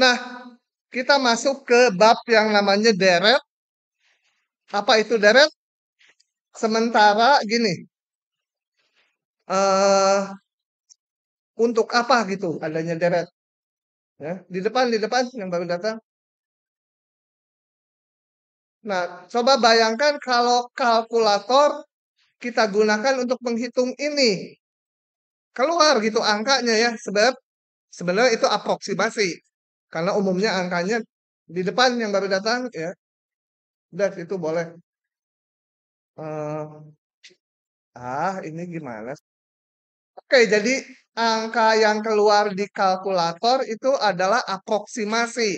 Nah, kita masuk ke bab yang namanya deret. Apa itu deret? Sementara gini, uh, untuk apa gitu adanya deret? Ya, di depan, di depan yang baru datang. Nah, coba bayangkan kalau kalkulator kita gunakan untuk menghitung ini. Keluar gitu angkanya ya, sebab sebenarnya itu aproksimasi. Karena umumnya angkanya di depan yang baru datang ya. Udah itu boleh. Uh, ah, ini gimana? Oke, jadi angka yang keluar di kalkulator itu adalah aproksimasi,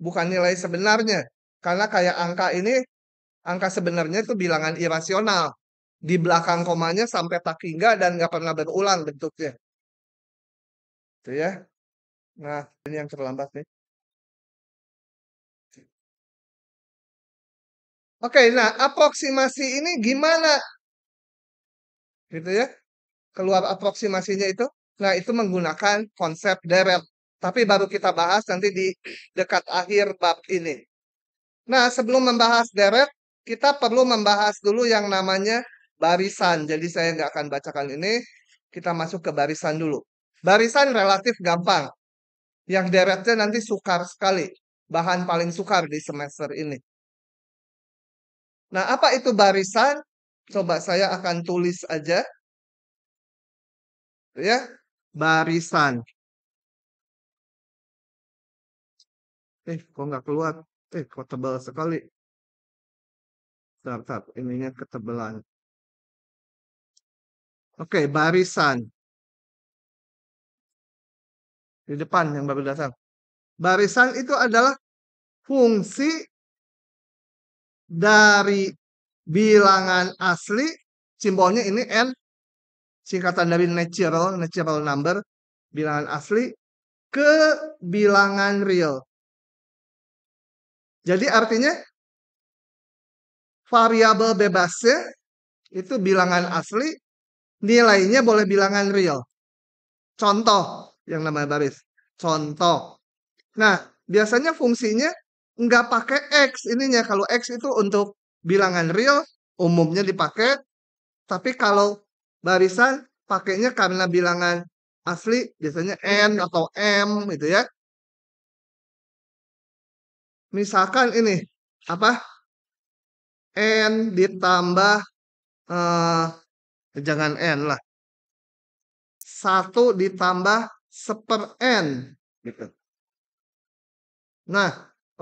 bukan nilai sebenarnya. Karena kayak angka ini, angka sebenarnya itu bilangan irasional. Di belakang komanya sampai tak hingga dan nggak pernah berulang bentuknya. Itu ya. Nah, ini yang terlambat nih. Oke, nah aproksimasi ini gimana? Gitu ya. Keluar aproksimasinya itu. Nah, itu menggunakan konsep deret. Tapi baru kita bahas nanti di dekat akhir bab ini. Nah, sebelum membahas Derek, kita perlu membahas dulu yang namanya barisan. Jadi saya nggak akan bacakan ini. Kita masuk ke barisan dulu. Barisan relatif gampang yang deretnya nanti sukar sekali. Bahan paling sukar di semester ini. Nah, apa itu barisan? Coba saya akan tulis aja. Ya, barisan. Eh, kok nggak keluar? Eh, kok tebal sekali? Bentar, ininya ketebalan. Oke, barisan di depan yang baru datang. Barisan itu adalah fungsi dari bilangan asli simbolnya ini n singkatan dari natural natural number bilangan asli ke bilangan real. Jadi artinya variabel bebasnya itu bilangan asli, nilainya boleh bilangan real. Contoh yang namanya baris contoh. Nah, biasanya fungsinya nggak pakai X ininya. Kalau X itu untuk bilangan real, umumnya dipakai. Tapi kalau barisan, pakainya karena bilangan asli, biasanya N atau M gitu ya. Misalkan ini, apa? N ditambah, eh, jangan N lah. satu ditambah seper n gitu. Nah,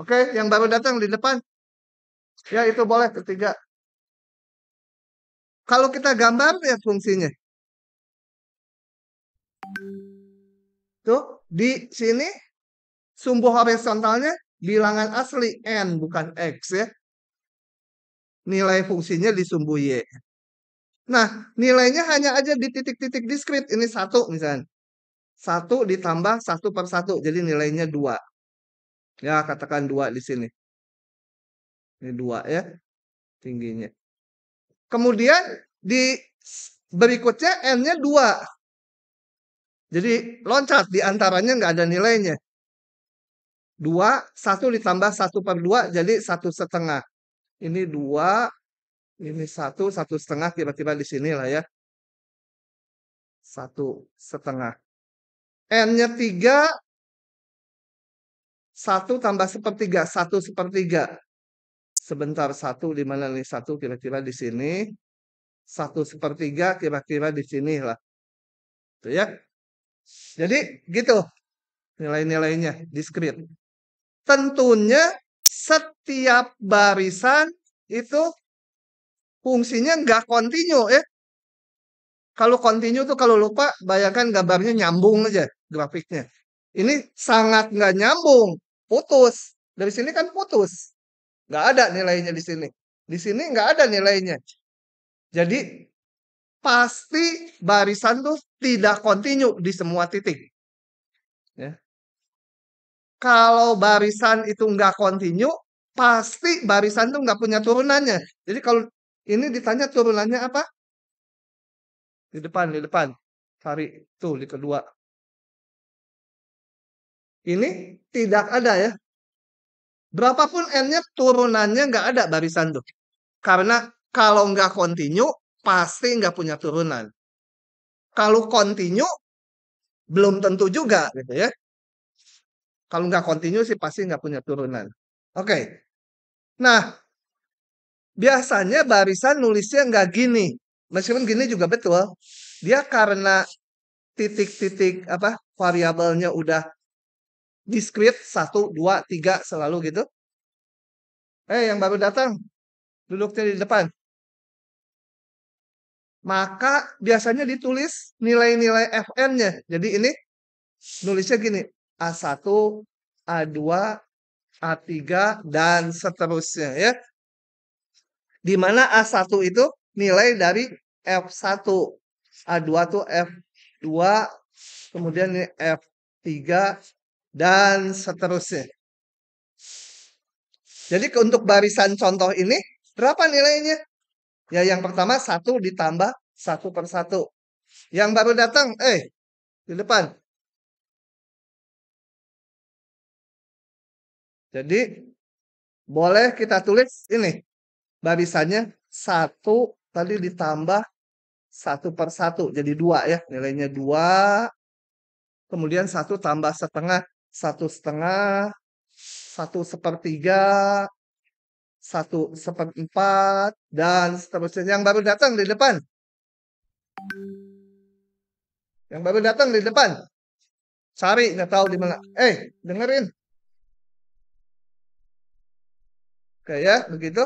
oke, okay, yang baru datang di depan, ya itu boleh ketiga. Kalau kita gambar ya fungsinya, tuh di sini sumbu horizontalnya bilangan asli n bukan x ya. Nilai fungsinya di sumbu y. Nah, nilainya hanya aja di titik-titik diskrit. Ini satu misalnya satu ditambah satu per satu jadi nilainya dua ya katakan dua di sini ini dua ya tingginya kemudian di berikutnya n-nya dua jadi loncat di antaranya nggak ada nilainya dua satu ditambah satu per dua jadi satu setengah ini dua ini satu satu setengah tiba-tiba di sini lah ya satu setengah N-nya 3, 1 tambah sepertiga, 1 sepertiga. Sebentar, 1 di mana nih? 1 kira-kira di sini. 1 sepertiga kira-kira di sini lah. Tuh ya. Jadi gitu nilai-nilainya, diskrit. Tentunya setiap barisan itu fungsinya nggak kontinu ya. Kalau kontinu tuh kalau lupa bayangkan gambarnya nyambung aja grafiknya. Ini sangat nggak nyambung, putus. Dari sini kan putus. Nggak ada nilainya di sini. Di sini nggak ada nilainya. Jadi pasti barisan tuh tidak kontinu di semua titik. Ya. Kalau barisan itu nggak kontinu, pasti barisan tuh nggak punya turunannya. Jadi kalau ini ditanya turunannya apa? Di depan, di depan. Cari tuh di kedua. Ini tidak ada ya. Berapapun n-nya turunannya nggak ada barisan tuh. Karena kalau nggak continue, pasti nggak punya turunan. Kalau continue, belum tentu juga gitu ya. Kalau nggak continue sih pasti nggak punya turunan. Oke. Okay. Nah, biasanya barisan nulisnya nggak gini. Meskipun gini juga betul. Dia karena titik-titik apa variabelnya udah discrete satu dua tiga selalu gitu eh yang baru datang duduknya di depan maka biasanya ditulis nilai-nilai FN-nya jadi ini nulisnya gini A1 A2 A3 dan seterusnya ya di mana A1 itu nilai dari F1 A2 tuh F2 kemudian F3 dan seterusnya. Jadi untuk barisan contoh ini berapa nilainya? Ya yang pertama satu ditambah satu per satu. Yang baru datang, eh di depan. Jadi boleh kita tulis ini barisannya satu tadi ditambah satu per satu jadi dua ya nilainya dua kemudian satu tambah setengah satu setengah, satu sepertiga, satu seperempat, dan seterusnya. Yang baru datang di depan. Yang baru datang di depan. Cari, nggak tahu di mana. Eh, dengerin. Oke ya, begitu.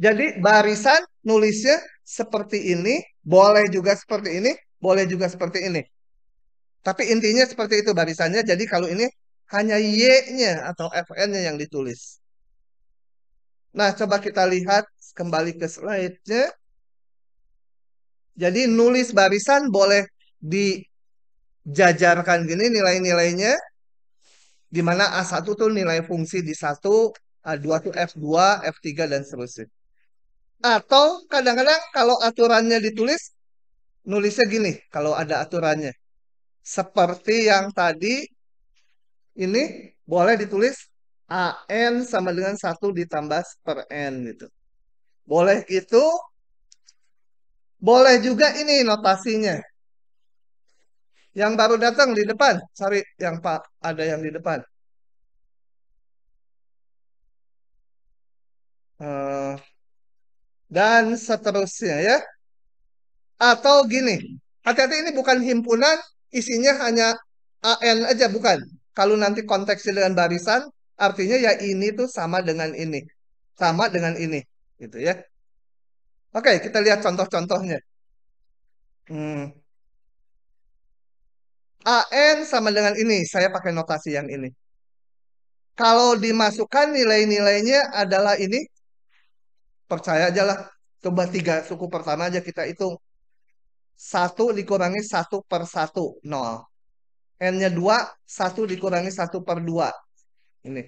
Jadi barisan nulisnya seperti ini, boleh juga seperti ini, boleh juga seperti ini. Tapi intinya seperti itu barisannya. Jadi kalau ini hanya Y-nya atau FN-nya yang ditulis. Nah, coba kita lihat kembali ke slide-nya. Jadi nulis barisan boleh dijajarkan gini nilai-nilainya. Di mana A1 tuh nilai fungsi di 1, A2 tuh F2, F3, dan seterusnya. Atau kadang-kadang kalau aturannya ditulis, nulisnya gini kalau ada aturannya. Seperti yang tadi, ini boleh ditulis AN sama dengan 1 ditambah per N gitu. Boleh gitu, boleh juga ini notasinya. Yang baru datang di depan, cari yang Pak ada yang di depan. Uh, dan seterusnya ya. Atau gini, hati-hati ini bukan himpunan isinya hanya AN aja bukan. Kalau nanti konteksnya dengan barisan artinya ya ini tuh sama dengan ini. Sama dengan ini gitu ya. Oke, kita lihat contoh-contohnya. Hmm. AN sama dengan ini, saya pakai notasi yang ini. Kalau dimasukkan nilai-nilainya adalah ini, percaya aja lah coba tiga suku pertama aja kita hitung satu dikurangi satu per satu nol n-nya dua satu dikurangi satu per dua ini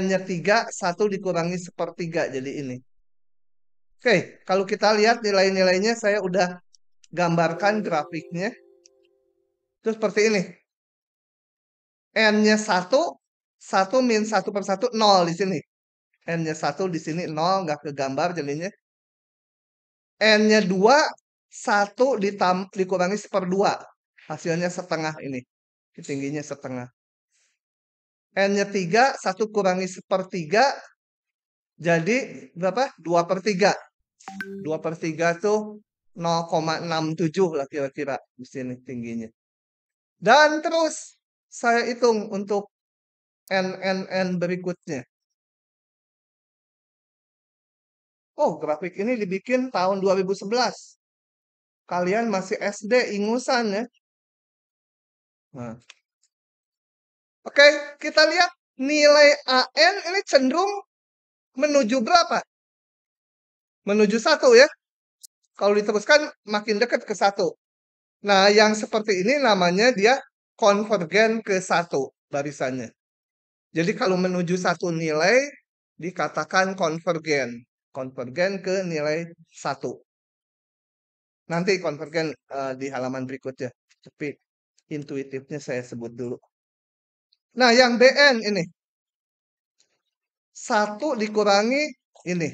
n-nya tiga satu dikurangi sepertiga jadi ini Oke, kalau kita lihat nilai-nilainya saya udah gambarkan grafiknya. terus seperti ini. N-nya satu satu min satu per satu nol di sini. N-nya 1 di sini 0, nggak kegambar jadinya. N-nya 2, 1 ditam, dikurangi 1 per 2. Hasilnya setengah ini. Tingginya setengah. N-nya 3, 1 kurangi 1 per 3. Jadi berapa? 2 per 3. 2 per 3 itu 0,67 lah kira-kira di sini tingginya. Dan terus saya hitung untuk n n n berikutnya. Oh, grafik ini dibikin tahun 2011. Kalian masih SD, ingusan ya. Nah. Oke, kita lihat nilai AN ini cenderung menuju berapa? Menuju satu ya. Kalau diteruskan makin dekat ke satu. Nah, yang seperti ini namanya dia konvergen ke satu barisannya. Jadi kalau menuju satu nilai dikatakan konvergen konvergen ke nilai satu. Nanti konvergen uh, di halaman berikutnya, tapi intuitifnya saya sebut dulu. Nah, yang BN ini. Satu dikurangi ini.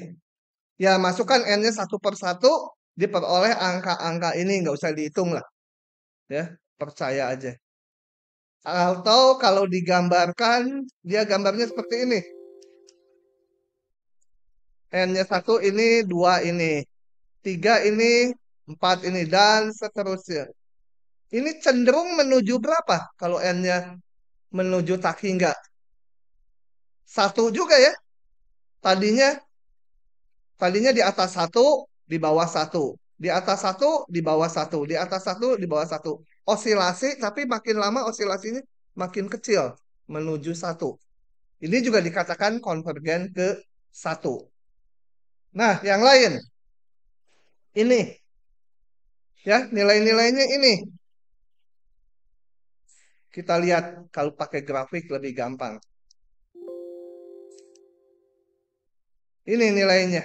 Ya, masukkan N-nya satu per satu, diperoleh angka-angka ini. Nggak usah dihitung lah. Ya, percaya aja. Atau kalau digambarkan, dia gambarnya seperti ini. N-nya satu ini, dua ini, tiga ini, empat ini, dan seterusnya. Ini cenderung menuju berapa kalau N-nya menuju tak hingga? Satu juga ya. Tadinya tadinya di atas satu, di bawah satu. Di atas satu, di bawah satu. Di atas satu, di bawah satu. Osilasi, tapi makin lama osilasinya makin kecil menuju satu. Ini juga dikatakan konvergen ke satu. Nah, yang lain ini ya nilai-nilainya ini kita lihat kalau pakai grafik lebih gampang. Ini nilainya.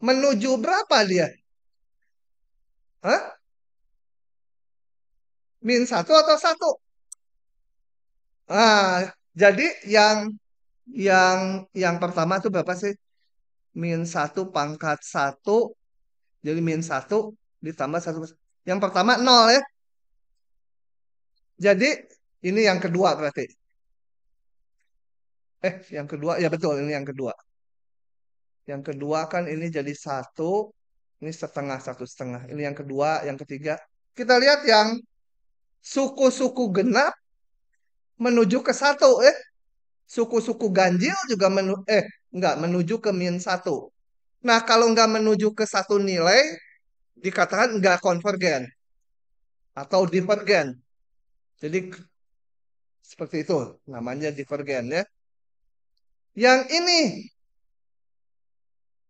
Menuju berapa dia? Hah? Min satu atau satu? Ah, jadi yang yang yang pertama itu berapa sih? min 1 pangkat 1 jadi min 1 ditambah 1 yang pertama 0 ya jadi ini yang kedua berarti eh yang kedua ya betul ini yang kedua yang kedua kan ini jadi satu ini setengah satu setengah ini yang kedua yang ketiga kita lihat yang suku-suku genap menuju ke satu eh suku-suku ganjil juga menu eh nggak menuju ke min satu. Nah kalau nggak menuju ke satu nilai dikatakan nggak konvergen atau divergen. Jadi seperti itu namanya divergen ya. Yang ini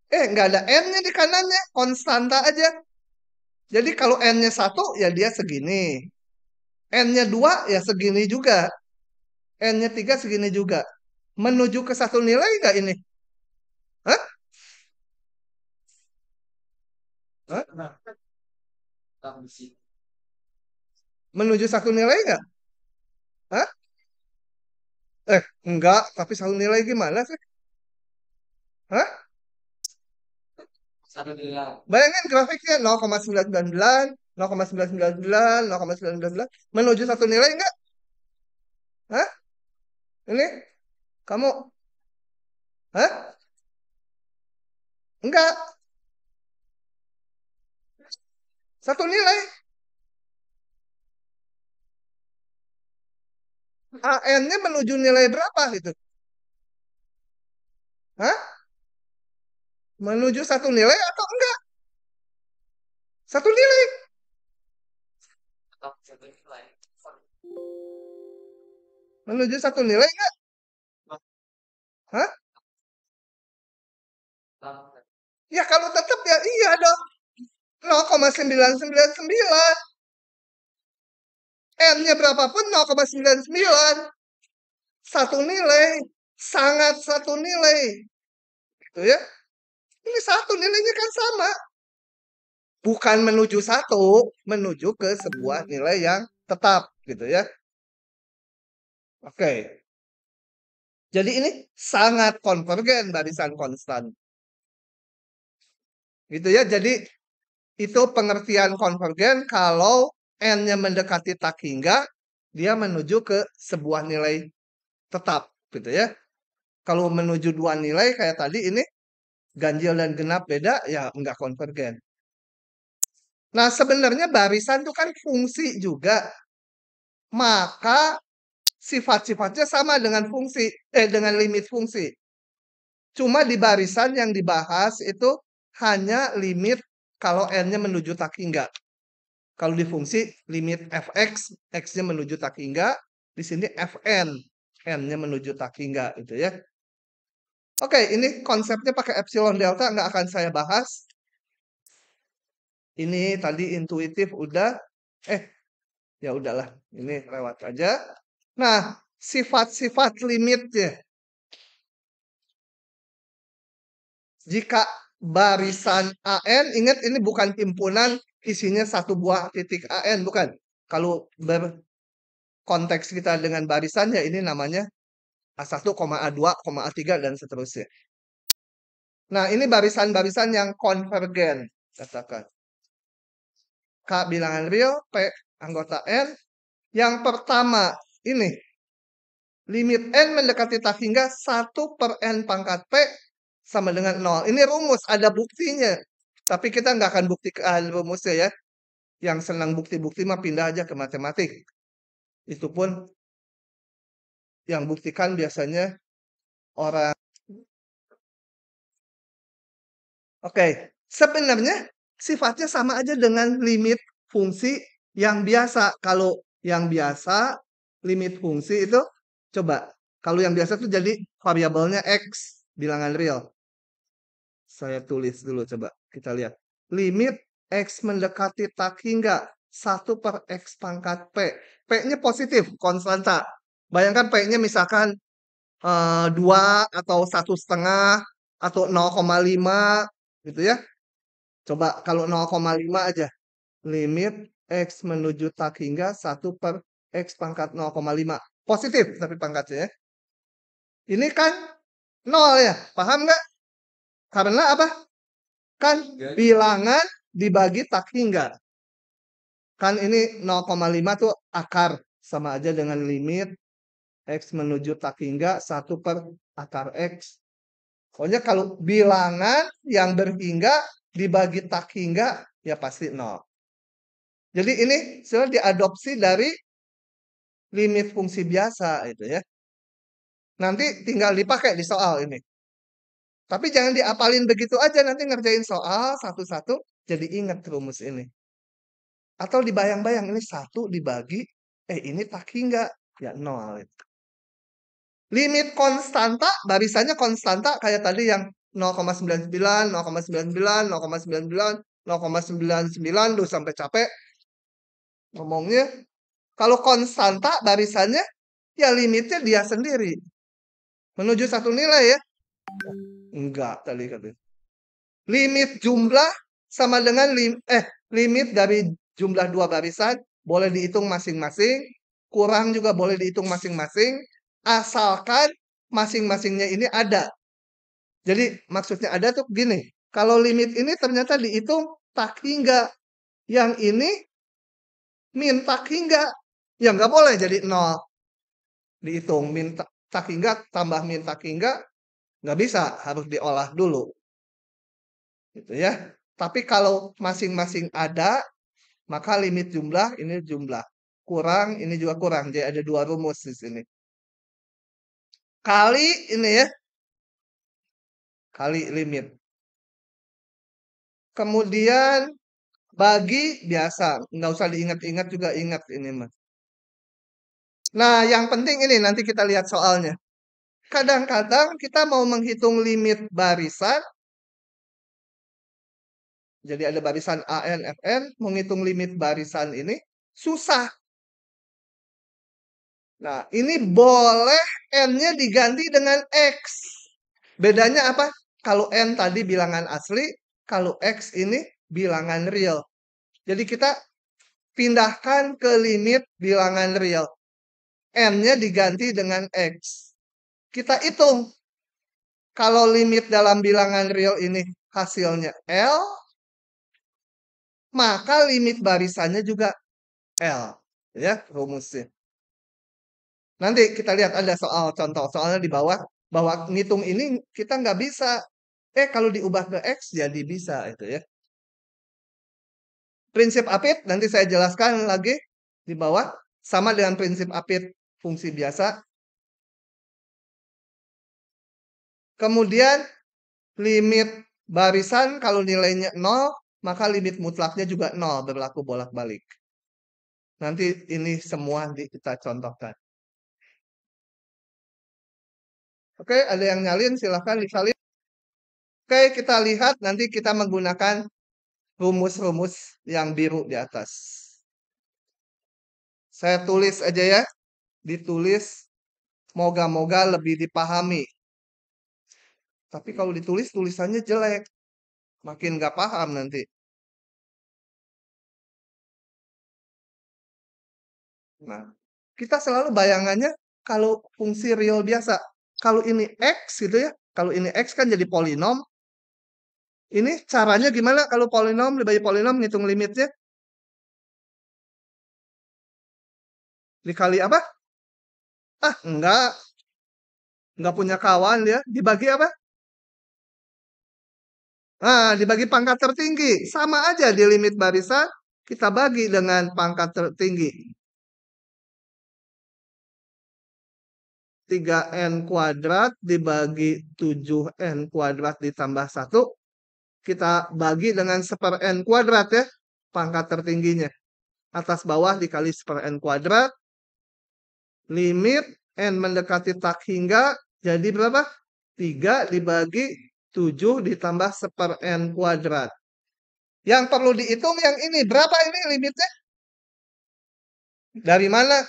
eh nggak ada n-nya di kanannya konstanta aja. Jadi kalau n-nya satu ya dia segini, n-nya 2 ya segini juga, n-nya 3 segini juga. Menuju ke satu nilai nggak ini? Hah? Menuju satu nilai nggak? Hah? Eh, enggak. Tapi satu nilai gimana sih? Hah? Satu nilai. Bayangin grafiknya 0,999, 0,999, 0,999. Menuju satu nilai enggak? Hah? Ini? Kamu? Hah? Enggak. Satu nilai. AN-nya menuju nilai berapa gitu? Hah? Menuju satu nilai atau enggak? Satu nilai. Menuju satu nilai enggak? Hah? ya kalau tetap ya iya dong 0,999 N-nya berapapun 0,99 satu nilai sangat satu nilai gitu ya ini satu nilainya kan sama bukan menuju satu menuju ke sebuah nilai yang tetap gitu ya oke jadi ini sangat konvergen barisan konstan Gitu ya. Jadi itu pengertian konvergen kalau n-nya mendekati tak hingga dia menuju ke sebuah nilai tetap gitu ya. Kalau menuju dua nilai kayak tadi ini ganjil dan genap beda ya nggak konvergen. Nah sebenarnya barisan itu kan fungsi juga. Maka sifat-sifatnya sama dengan fungsi eh dengan limit fungsi. Cuma di barisan yang dibahas itu hanya limit kalau n-nya menuju tak hingga. Kalau di fungsi limit fx, x-nya menuju tak hingga, di sini fn, n-nya menuju tak hingga gitu ya. Oke, ini konsepnya pakai epsilon delta nggak akan saya bahas. Ini tadi intuitif udah, eh ya udahlah, ini lewat aja. Nah, sifat-sifat limitnya. Jika barisan AN, ingat ini bukan himpunan isinya satu buah titik AN, bukan. Kalau konteks kita dengan barisan ya ini namanya A1, A2, A3 dan seterusnya. Nah, ini barisan-barisan yang konvergen, katakan. K bilangan real, P anggota N. Yang pertama, ini. Limit N mendekati tak hingga 1 per N pangkat P sama dengan nol. Ini rumus, ada buktinya. Tapi kita nggak akan bukti ke ahli rumusnya ya. Yang senang bukti-bukti mah pindah aja ke matematik. Itu pun yang buktikan biasanya orang. Oke, okay. sebenarnya sifatnya sama aja dengan limit fungsi yang biasa. Kalau yang biasa, limit fungsi itu coba. Kalau yang biasa itu jadi variabelnya X bilangan real. Saya tulis dulu coba. Kita lihat. Limit X mendekati tak hingga 1 per X pangkat P. P-nya positif, konstanta. Bayangkan P-nya misalkan uh, eh, 2 atau satu setengah atau 0,5 gitu ya. Coba kalau 0,5 aja. Limit X menuju tak hingga 1 per X pangkat 0,5. Positif tapi pangkatnya ya. Ini kan nol ya, paham nggak? Karena apa? Kan bilangan dibagi tak hingga. Kan ini 0,5 tuh akar. Sama aja dengan limit X menuju tak hingga 1 per akar X. Pokoknya kalau bilangan yang berhingga dibagi tak hingga ya pasti 0. Jadi ini sebenarnya diadopsi dari limit fungsi biasa itu ya. Nanti tinggal dipakai di soal ini. Tapi jangan diapalin begitu aja nanti ngerjain soal satu-satu jadi ingat rumus ini. Atau dibayang-bayang ini satu dibagi, eh ini tak hingga Ya nol. Limit konstanta, barisannya konstanta kayak tadi yang 0,99, 0,99, 0,99, 0,99, lu sampai capek ngomongnya. Kalau konstanta barisannya, ya limitnya dia sendiri. Menuju satu nilai ya. Enggak tadi katanya. Limit jumlah sama dengan lim eh limit dari jumlah dua barisan boleh dihitung masing-masing, kurang juga boleh dihitung masing-masing, asalkan masing-masingnya ini ada. Jadi maksudnya ada tuh gini, kalau limit ini ternyata dihitung tak hingga, yang ini min tak hingga, yang nggak boleh jadi nol. Dihitung min tak hingga tambah min tak hingga Nggak bisa, harus diolah dulu. Gitu ya. Tapi kalau masing-masing ada, maka limit jumlah ini jumlah. Kurang, ini juga kurang. Jadi ada dua rumus di sini. Kali ini ya. Kali limit. Kemudian bagi biasa, nggak usah diingat-ingat juga ingat ini mas. Nah, yang penting ini nanti kita lihat soalnya kadang-kadang kita mau menghitung limit barisan. Jadi ada barisan AN, FN, menghitung limit barisan ini susah. Nah, ini boleh N-nya diganti dengan X. Bedanya apa? Kalau N tadi bilangan asli, kalau X ini bilangan real. Jadi kita pindahkan ke limit bilangan real. N-nya diganti dengan X kita hitung kalau limit dalam bilangan real ini hasilnya L, maka limit barisannya juga L. Ya, rumusnya. Nanti kita lihat ada soal contoh. Soalnya di bawah, bahwa ngitung ini kita nggak bisa. Eh, kalau diubah ke X jadi bisa. itu ya. Prinsip apit, nanti saya jelaskan lagi di bawah. Sama dengan prinsip apit fungsi biasa. Kemudian limit barisan kalau nilainya 0, maka limit mutlaknya juga 0 berlaku bolak-balik. Nanti ini semua kita contohkan. Oke, ada yang nyalin silahkan disalin. Oke, kita lihat nanti kita menggunakan rumus-rumus yang biru di atas. Saya tulis aja ya. Ditulis moga-moga lebih dipahami. Tapi hmm. kalau ditulis tulisannya jelek, makin nggak paham nanti. Nah, kita selalu bayangannya kalau fungsi real biasa, kalau ini x gitu ya, kalau ini x kan jadi polinom. Ini caranya gimana kalau polinom dibagi polinom ngitung limitnya? Dikali apa? Ah, enggak. Enggak punya kawan ya. Dibagi apa? Nah, dibagi pangkat tertinggi. Sama aja di limit barisan, kita bagi dengan pangkat tertinggi. 3N kuadrat dibagi 7N kuadrat ditambah 1. Kita bagi dengan seper N kuadrat ya, pangkat tertingginya. Atas bawah dikali seper N kuadrat. Limit N mendekati tak hingga jadi berapa? 3 dibagi 7 ditambah 1 per N kuadrat. Yang perlu dihitung yang ini. Berapa ini limitnya? Dari mana?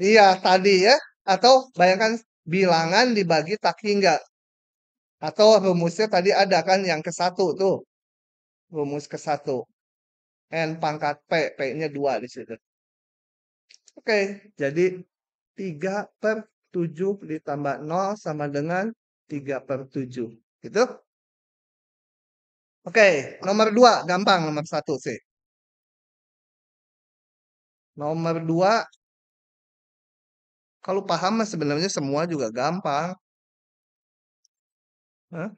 Iya, tadi ya. Atau bayangkan bilangan dibagi tak hingga. Atau rumusnya tadi ada kan yang ke satu tuh. Rumus ke satu. N pangkat P. P-nya 2 di situ. Oke, jadi 3 per 7 ditambah 0 sama dengan 3 per 7. Gitu? Oke, nomor 2. Gampang nomor 1 sih. Nomor 2. Kalau paham sebenarnya semua juga gampang. Hah?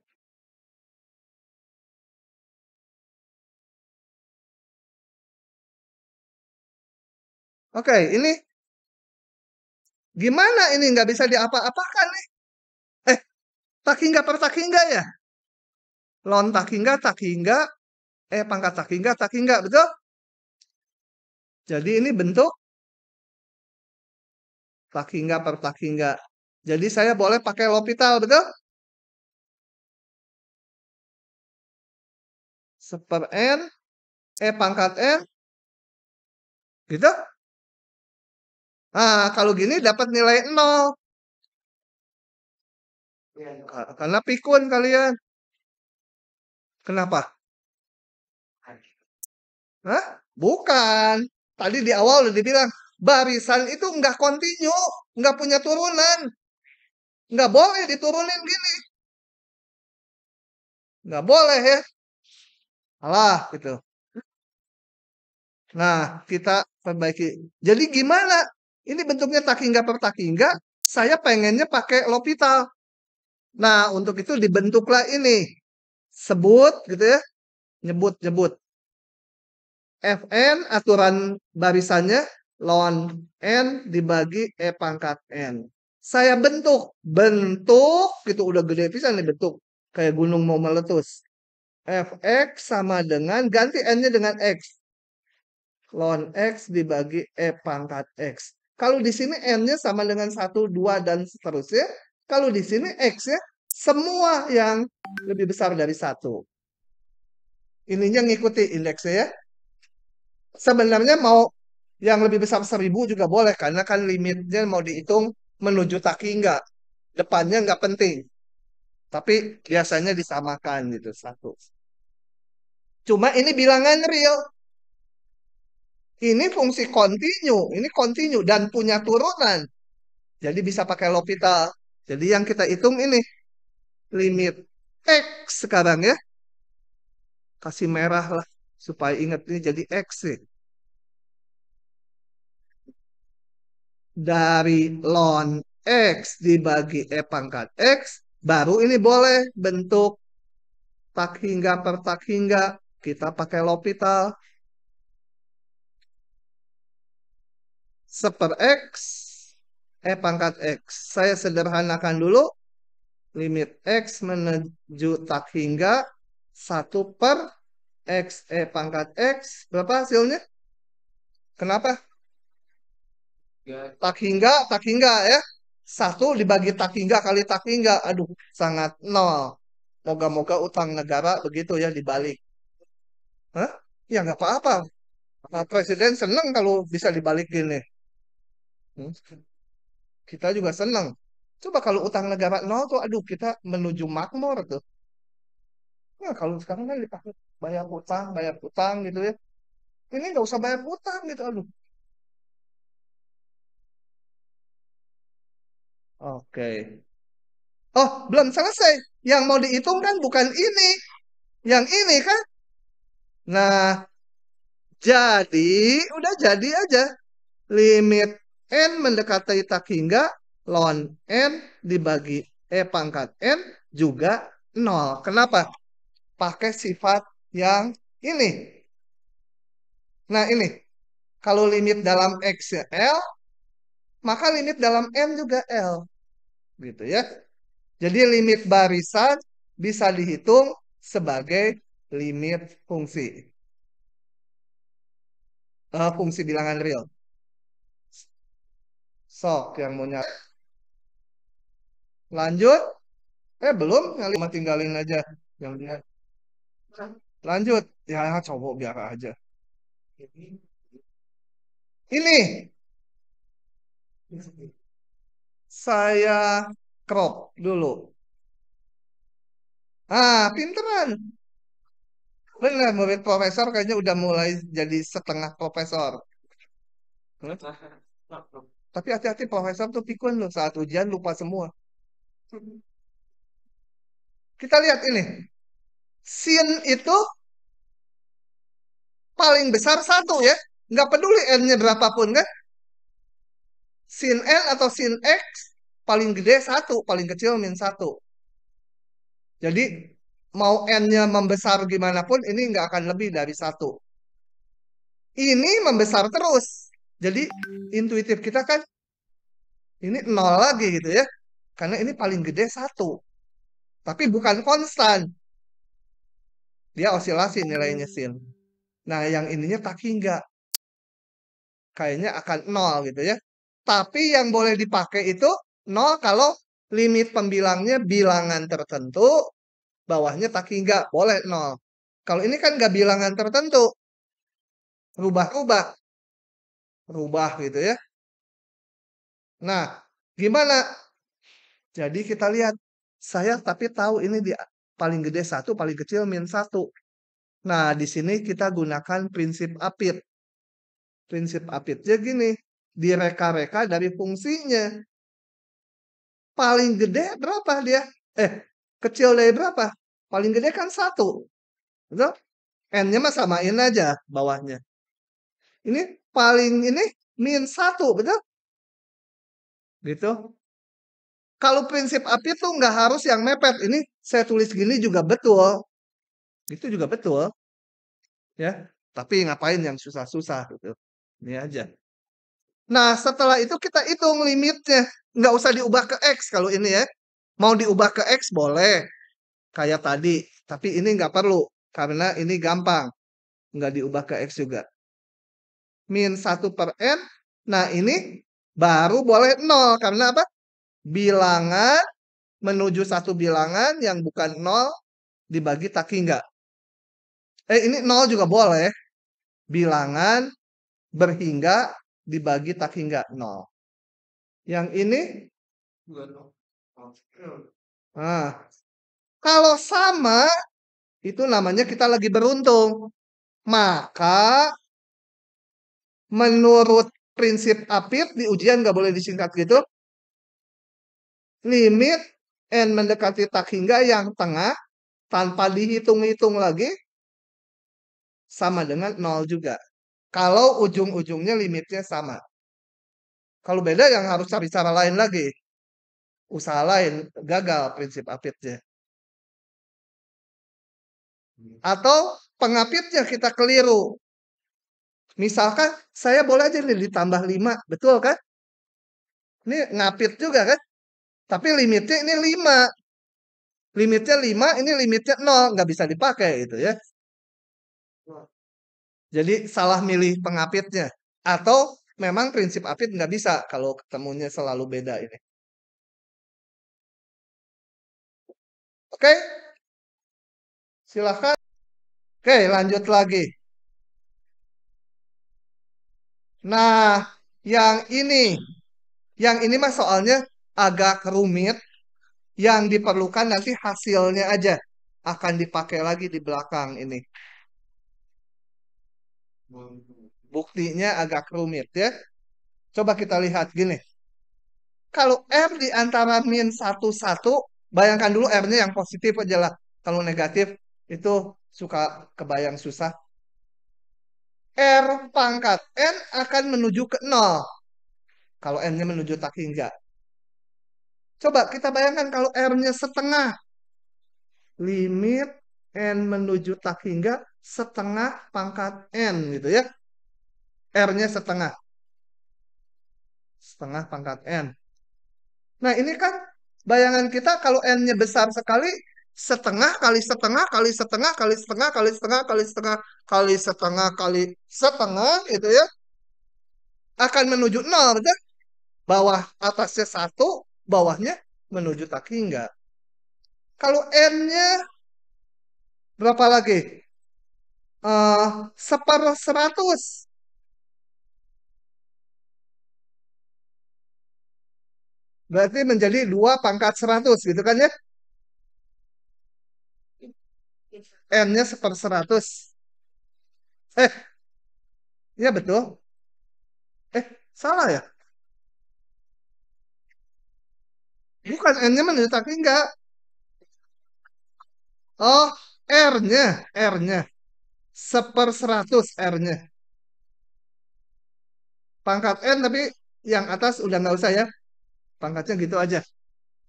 Oke, ini gimana ini nggak bisa diapa-apakan nih? tak hingga per tak hingga ya lon tak hingga tak hingga eh pangkat tak hingga tak hingga betul jadi ini bentuk tak hingga per tak hingga jadi saya boleh pakai lopital betul seper n eh pangkat n gitu nah kalau gini dapat nilai 0 Iya, iya. Karena pikun kalian. Ya. Kenapa? Hah? Bukan. Tadi di awal udah dibilang, barisan itu nggak kontinu, nggak punya turunan. Nggak boleh diturunin gini. Nggak boleh ya. Alah gitu. Nah, kita perbaiki. Jadi gimana? Ini bentuknya takingga per takingga. Saya pengennya pakai lopital. Nah, untuk itu dibentuklah ini. Sebut gitu ya. Nyebut-nyebut. Fn aturan barisannya lawan n dibagi e pangkat n. Saya bentuk, bentuk gitu udah gede bisa nih bentuk kayak gunung mau meletus. Fx sama dengan ganti n-nya dengan x. Lawan x dibagi e pangkat x. Kalau di sini n-nya sama dengan 1, 2 dan seterusnya, kalau di sini X ya, semua yang lebih besar dari satu. ini yang ngikuti indeksnya ya. Sebenarnya mau yang lebih besar seribu juga boleh karena kan limitnya mau dihitung menuju taki enggak. Depannya enggak penting. Tapi biasanya disamakan gitu satu. Cuma ini bilangan real. Ini fungsi continue, ini continue dan punya turunan. Jadi bisa pakai L'Hopital. Jadi yang kita hitung ini limit X sekarang ya. Kasih merah lah supaya ingat ini jadi X sih. Dari ln X dibagi E pangkat X, baru ini boleh bentuk tak hingga per tak hingga. Kita pakai lopital Seper X E pangkat X. Saya sederhanakan dulu. Limit X menuju tak hingga 1 per X E pangkat X. Berapa hasilnya? Kenapa? Tak hingga, tak hingga ya. Satu dibagi tak hingga kali tak hingga. Aduh, sangat nol. Moga-moga utang negara begitu ya dibalik. Hah? Ya nggak apa-apa. Nah, Presiden seneng kalau bisa dibalik gini. Hmm? kita juga senang. Coba kalau utang negara nol tuh, aduh kita menuju makmur tuh. Nah, kalau sekarang kan dipakai bayar utang, bayar utang gitu ya. Ini nggak usah bayar utang gitu, aduh. Oke. Oh, belum selesai. Yang mau dihitung kan bukan ini. Yang ini kan. Nah, jadi udah jadi aja limit N mendekati tak hingga ln N dibagi E pangkat N juga 0. Kenapa? Pakai sifat yang ini. Nah ini, kalau limit dalam X ya L, maka limit dalam N juga L. Gitu ya. Jadi limit barisan bisa dihitung sebagai limit fungsi. Uh, fungsi bilangan real. Sok yang mau nyari. Lanjut. Eh belum kali mau tinggalin aja yang dia. Lanjut. Ya cowok biar aja. Ini. Saya crop dulu. Ah, pinteran. Benar, murid profesor kayaknya udah mulai jadi setengah profesor. Hmm? Tapi hati-hati profesor tuh pikun loh saat ujian lupa semua. Kita lihat ini. Sin itu paling besar satu ya. Nggak peduli N-nya berapapun kan. Sin N atau sin X paling gede satu, paling kecil min satu. Jadi mau N-nya membesar gimana pun ini nggak akan lebih dari satu. Ini membesar terus jadi hmm. intuitif kita kan ini nol lagi gitu ya. Karena ini paling gede satu. Tapi bukan konstan. Dia osilasi oh, nilainya iya. sin. Nah yang ininya tak hingga. Kayaknya akan nol gitu ya. Tapi yang boleh dipakai itu nol kalau limit pembilangnya bilangan tertentu. Bawahnya tak hingga. Boleh nol. Kalau ini kan nggak bilangan tertentu. Rubah-rubah rubah gitu ya. Nah, gimana? Jadi kita lihat, saya tapi tahu ini di paling gede satu, paling kecil min satu. Nah, di sini kita gunakan prinsip apit. Prinsip apit. Jadi gini, direka-reka dari fungsinya. Paling gede berapa dia? Eh, kecil dari berapa? Paling gede kan satu. Betul? N-nya mah samain aja bawahnya. Ini paling ini min satu betul gitu kalau prinsip api tuh nggak harus yang mepet ini saya tulis gini juga betul itu juga betul ya tapi ngapain yang susah-susah gitu ini aja nah setelah itu kita hitung limitnya nggak usah diubah ke x kalau ini ya mau diubah ke x boleh kayak tadi tapi ini nggak perlu karena ini gampang nggak diubah ke x juga min 1 per N. Nah, ini baru boleh 0. Karena apa? Bilangan menuju satu bilangan yang bukan 0 dibagi tak hingga. Eh, ini 0 juga boleh. Bilangan berhingga dibagi tak hingga 0. Yang ini? Nah, kalau sama, itu namanya kita lagi beruntung. Maka menurut prinsip apit di ujian nggak boleh disingkat gitu. Limit n mendekati tak hingga yang tengah tanpa dihitung-hitung lagi sama dengan nol juga. Kalau ujung-ujungnya limitnya sama. Kalau beda yang harus cari cara lain lagi. Usaha lain gagal prinsip apitnya. Atau pengapitnya kita keliru. Misalkan saya boleh aja nih ditambah 5, betul kan? Ini ngapit juga kan? Tapi limitnya ini 5. Limitnya 5, ini limitnya 0, nggak bisa dipakai itu ya. Jadi salah milih pengapitnya. Atau memang prinsip apit nggak bisa kalau ketemunya selalu beda ini. Oke, silahkan. Oke, lanjut lagi. Nah, yang ini, yang ini mah soalnya agak rumit, yang diperlukan nanti hasilnya aja akan dipakai lagi di belakang ini. Buktinya agak rumit ya. Coba kita lihat gini. Kalau R di antara min 1, 1, bayangkan dulu R-nya yang positif aja lah. Kalau negatif itu suka kebayang susah. R pangkat N akan menuju ke 0. Kalau N-nya menuju tak hingga. Coba kita bayangkan kalau R-nya setengah. Limit N menuju tak hingga setengah pangkat N gitu ya. R-nya setengah. Setengah pangkat N. Nah ini kan bayangan kita kalau N-nya besar sekali setengah kali setengah kali setengah kali setengah kali setengah kali setengah kali setengah kali setengah itu ya akan menuju nol gitu ya. bawah atasnya satu bawahnya menuju tak hingga kalau n-nya berapa lagi uh, seper seratus berarti menjadi dua pangkat seratus gitu kan ya N-nya seper seratus Eh, iya betul. Eh, salah ya? Bukan N-nya menjadi tapi enggak. Oh, R-nya, R-nya. Seper seratus R-nya. Pangkat N tapi yang atas udah nggak usah ya. Pangkatnya gitu aja.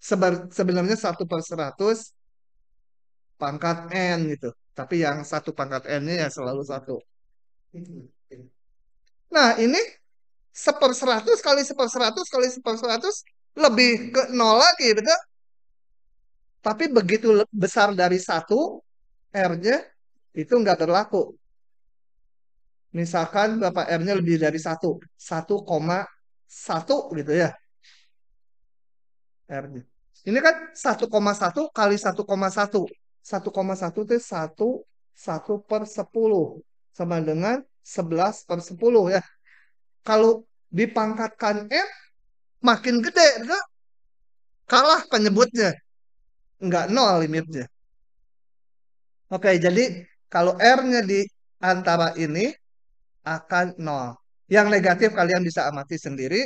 Seber, sebenarnya 1 per seratus pangkat N gitu. Tapi yang satu pangkat N-nya ya selalu satu. Nah ini seper seratus kali seper seratus kali seper seratus lebih ke nol lagi betul? Tapi begitu besar dari satu R-nya itu nggak terlaku. Misalkan berapa R-nya lebih dari satu, satu koma satu gitu ya. R-nya. Ini kan 1,1 kali satu 1,1 itu 1, 1 per 10. Sama dengan 11 per 10 ya. Kalau dipangkatkan M, makin gede. Enggak? Kalah penyebutnya. Enggak nol limitnya. Oke, jadi kalau R-nya di antara ini akan nol. Yang negatif kalian bisa amati sendiri.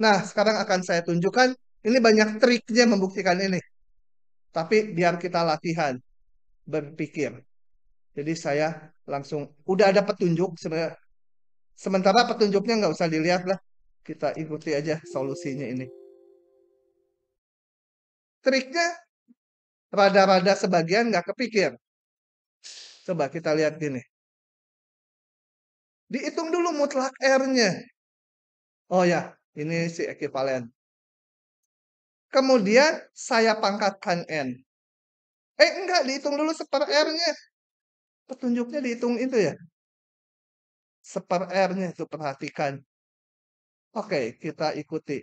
Nah, sekarang akan saya tunjukkan. Ini banyak triknya membuktikan ini. Tapi biar kita latihan berpikir. Jadi saya langsung udah ada petunjuk sebenarnya. Sementara petunjuknya nggak usah dilihat lah, kita ikuti aja solusinya ini. Triknya rada-rada sebagian nggak kepikir. Coba kita lihat gini. Dihitung dulu mutlak R-nya. Oh ya, ini si ekivalen. Kemudian saya pangkatkan N. Eh enggak, dihitung dulu seper R-nya. Petunjuknya dihitung itu ya. Seper R-nya itu perhatikan. Oke, kita ikuti.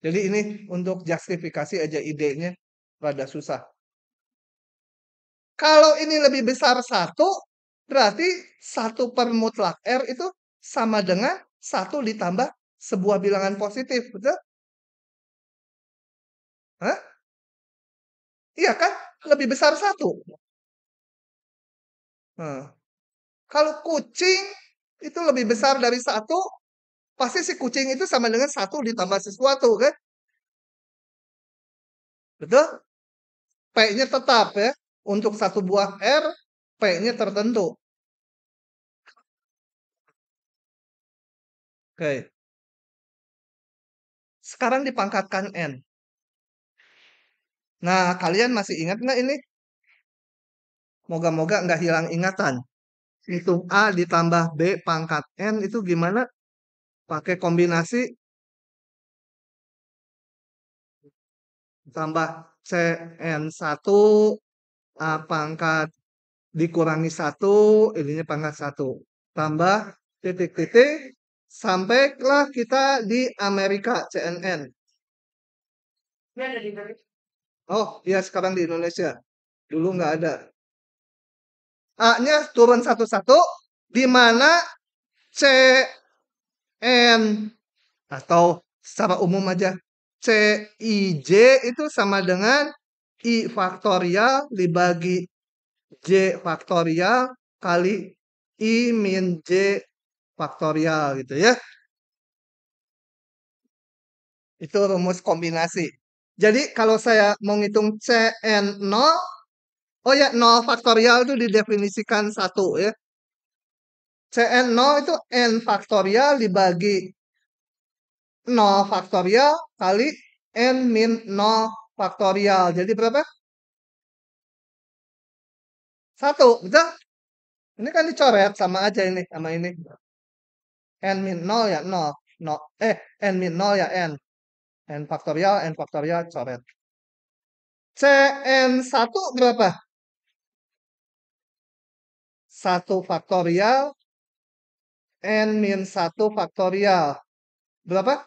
Jadi ini untuk justifikasi aja idenya rada susah. Kalau ini lebih besar satu, berarti satu per mutlak R itu sama dengan satu ditambah sebuah bilangan positif, betul? Hah? Iya kan? lebih besar satu. Nah, kalau kucing itu lebih besar dari satu, pasti si kucing itu sama dengan satu ditambah sesuatu kan? Betul? P-nya tetap ya. Untuk satu buah R, P-nya tertentu. Oke. Sekarang dipangkatkan N. Nah, kalian masih ingat nggak ini? Moga-moga nggak hilang ingatan. Hitung A ditambah B pangkat N itu gimana? Pakai kombinasi tambah CN1 A pangkat dikurangi 1, ininya pangkat 1. Tambah titik-titik, sampailah kita di Amerika, CNN. Ini ada di Amerika. Oh, dia sekarang di Indonesia. Dulu nggak ada. A-nya turun satu-satu, di mana C, N, atau secara umum aja, C, I, J itu sama dengan I faktorial dibagi J faktorial kali I min J faktorial gitu ya. Itu rumus kombinasi. Jadi kalau saya mau ngitung CN0, oh ya 0 faktorial itu didefinisikan satu ya. CN0 itu N faktorial dibagi 0 faktorial kali N min 0 faktorial. Jadi berapa? Satu, betul? Ini kan dicoret sama aja ini, sama ini. N min 0 ya 0. 0. Eh, N min 0 ya N. N faktorial, N faktorial, coret. cn satu berapa? 1 faktorial, N min 1 faktorial. Berapa?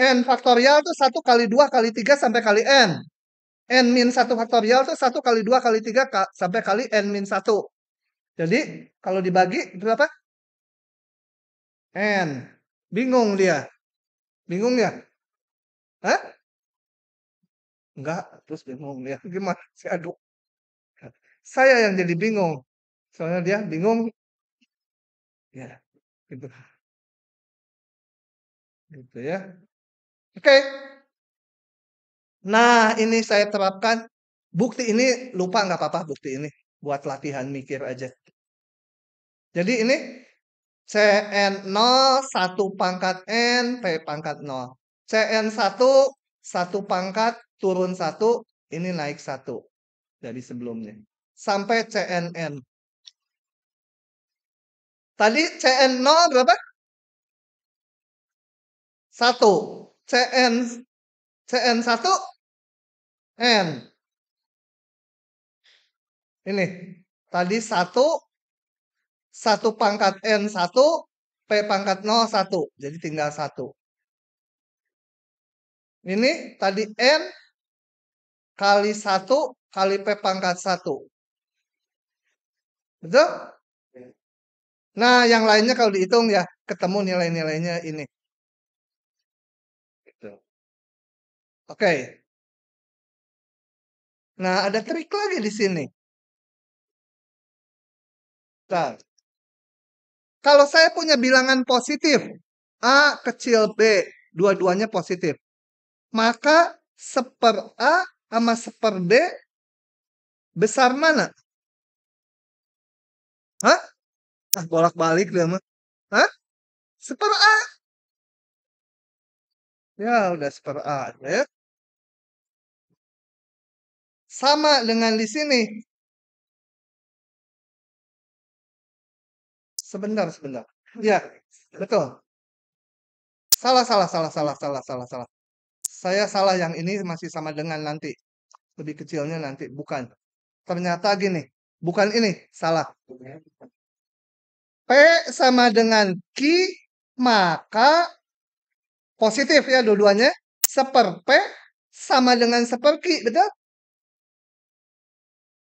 N faktorial itu satu kali dua kali tiga sampai kali N. N min satu faktorial itu satu kali dua kali tiga sampai kali N min satu. Jadi kalau dibagi berapa? N. Bingung dia. Bingung ya? Hah? Enggak, terus bingung dia. Gimana Saya aduk. Saya yang jadi bingung. Soalnya dia bingung. Ya, gitu. Gitu ya. Oke. Okay. Nah, ini saya terapkan. Bukti ini lupa nggak apa-apa bukti ini. Buat latihan mikir aja. Jadi ini CN0 1 pangkat N P pangkat 0. CN1 1 pangkat turun 1 ini naik 1 dari sebelumnya. Sampai CNN. Tadi CN0 berapa? 1. CN CN1 N. Ini. Tadi 1 satu pangkat n satu P pangkat satu Jadi tinggal satu Ini tadi N kali satu kali P pangkat satu Betul? Nah, yang lainnya kalau dihitung ya ketemu nilai-nilainya ini. Gitu. Oke. Okay. Nah, ada trik lagi di sini. Bentar. Kalau saya punya bilangan positif, A kecil B, dua-duanya positif. Maka seper A sama seper B besar mana? Hah? Ah, bolak-balik dia mah. Hah? Seper A. Ya, udah seper A. Ya. Sama dengan di sini. sebentar sebentar ya betul salah salah salah salah salah salah salah saya salah yang ini masih sama dengan nanti lebih kecilnya nanti bukan ternyata gini bukan ini salah p sama dengan ki maka positif ya dua-duanya seper p sama dengan seper q betul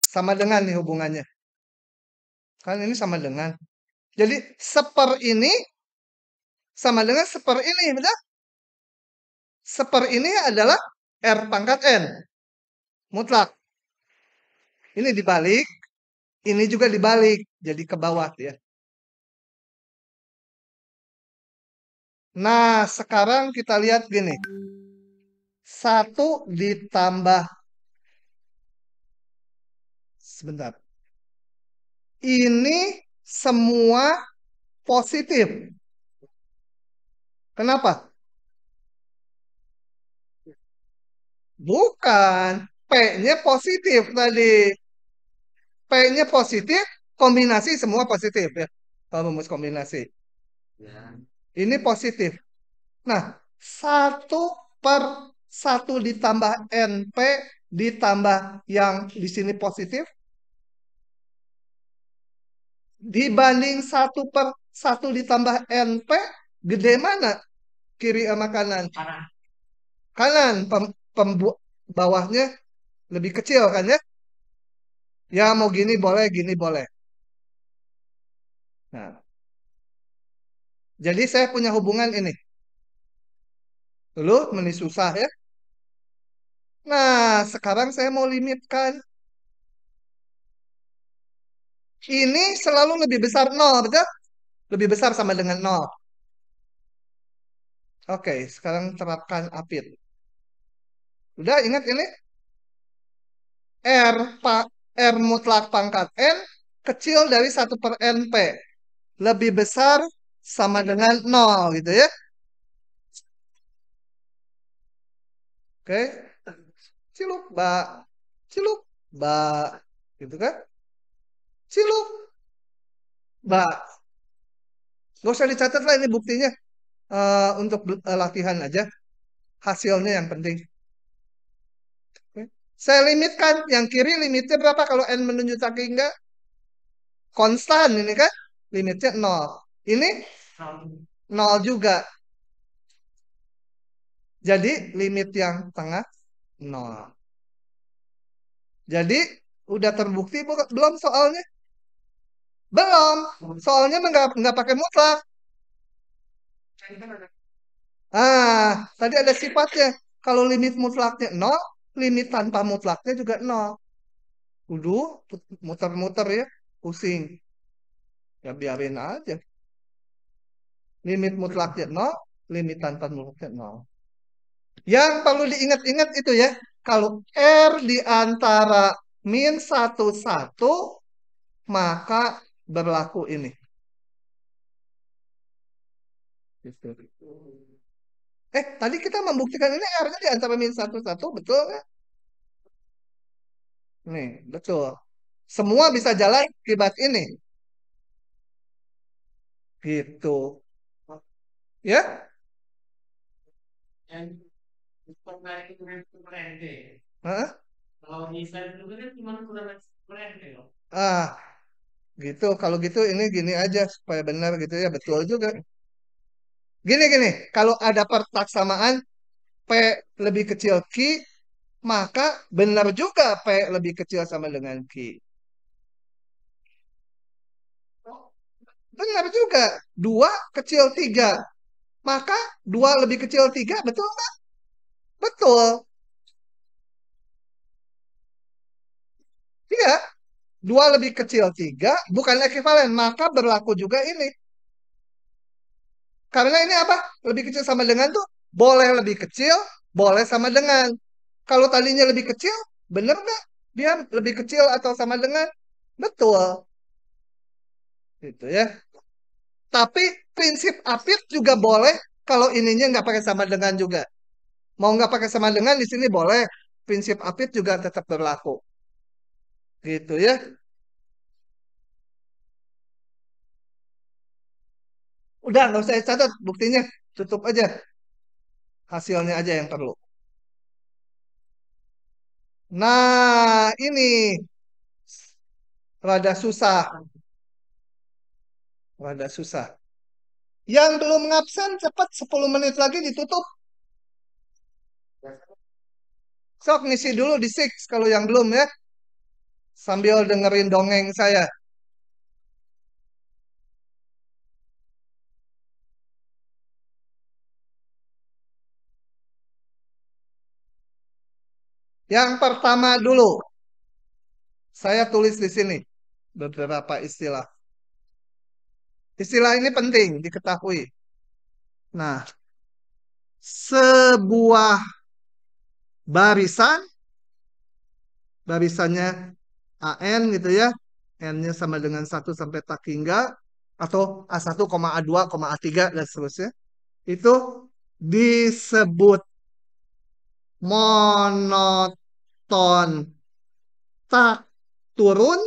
sama dengan nih hubungannya kan ini sama dengan jadi seper ini sama dengan seper ini, betul? Ya. Seper ini adalah R pangkat N. Mutlak. Ini dibalik. Ini juga dibalik. Jadi ke bawah ya. Nah, sekarang kita lihat gini. Satu ditambah. Sebentar. Ini semua positif. Kenapa? Bukan. P-nya positif tadi. P-nya positif, kombinasi semua positif ya. Kalau rumus kombinasi. Ya. Ini positif. Nah, satu per satu ditambah NP ditambah yang di sini positif dibanding satu per satu ditambah NP gede mana kiri sama kanan kanan kanan pem, bawahnya lebih kecil kan ya ya mau gini boleh gini boleh nah jadi saya punya hubungan ini lu menisusah ya nah sekarang saya mau limitkan ini selalu lebih besar 0, betul? Lebih besar sama dengan 0. Oke, sekarang terapkan apit. Udah ingat ini? R, pa, R mutlak pangkat N kecil dari 1 per NP. Lebih besar sama dengan 0 gitu ya. Oke. Ciluk, ba. Ciluk, ba. Gitu kan? Si lu. Mbak. Gak usah dicatat lah ini buktinya. Uh, untuk uh, latihan aja. Hasilnya yang penting. Okay. Saya limitkan. Yang kiri limitnya berapa? Kalau N menunjuk tak enggak? Konstan ini kan. Limitnya nol Ini? nol juga. Jadi limit yang tengah nol Jadi udah terbukti belum soalnya? Belum. Soalnya nggak nggak pakai mutlak. Ah, tadi ada sifatnya. Kalau limit mutlaknya nol, limit tanpa mutlaknya juga nol. Kudu muter-muter ya, pusing. Ya biarin aja. Limit mutlaknya nol, limit tanpa mutlaknya nol. Yang perlu diingat-ingat itu ya, kalau R di antara min satu maka berlaku ini. Eh, tadi kita membuktikan ini R-nya di antara min satu 1, betul kan? Nih, betul. Semua bisa jalan akibat ini. Gitu. Ya? Yang Hah? Kalau itu kan cuma kurang Ah, Gitu, kalau gitu ini gini aja supaya benar gitu ya, betul juga. Gini gini, kalau ada pertaksamaan P lebih kecil Q, maka benar juga P lebih kecil sama dengan Q. Benar juga, dua kecil tiga Maka dua lebih kecil tiga betul nggak? Betul. Iya, dua lebih kecil tiga bukan ekuivalen maka berlaku juga ini karena ini apa lebih kecil sama dengan tuh boleh lebih kecil boleh sama dengan kalau tadinya lebih kecil bener nggak dia lebih kecil atau sama dengan betul gitu ya tapi prinsip apit juga boleh kalau ininya nggak pakai sama dengan juga mau nggak pakai sama dengan di sini boleh prinsip apit juga tetap berlaku gitu ya udah nggak usah catat buktinya tutup aja hasilnya aja yang perlu nah ini rada susah rada susah yang belum ngabsen cepat 10 menit lagi ditutup sok ngisi dulu di six kalau yang belum ya sambil dengerin dongeng saya. Yang pertama dulu, saya tulis di sini beberapa istilah. Istilah ini penting diketahui. Nah, sebuah barisan, barisannya AN gitu ya. N-nya sama dengan 1 sampai tak hingga. Atau A1, A2, A3 dan seterusnya. Itu disebut monoton tak turun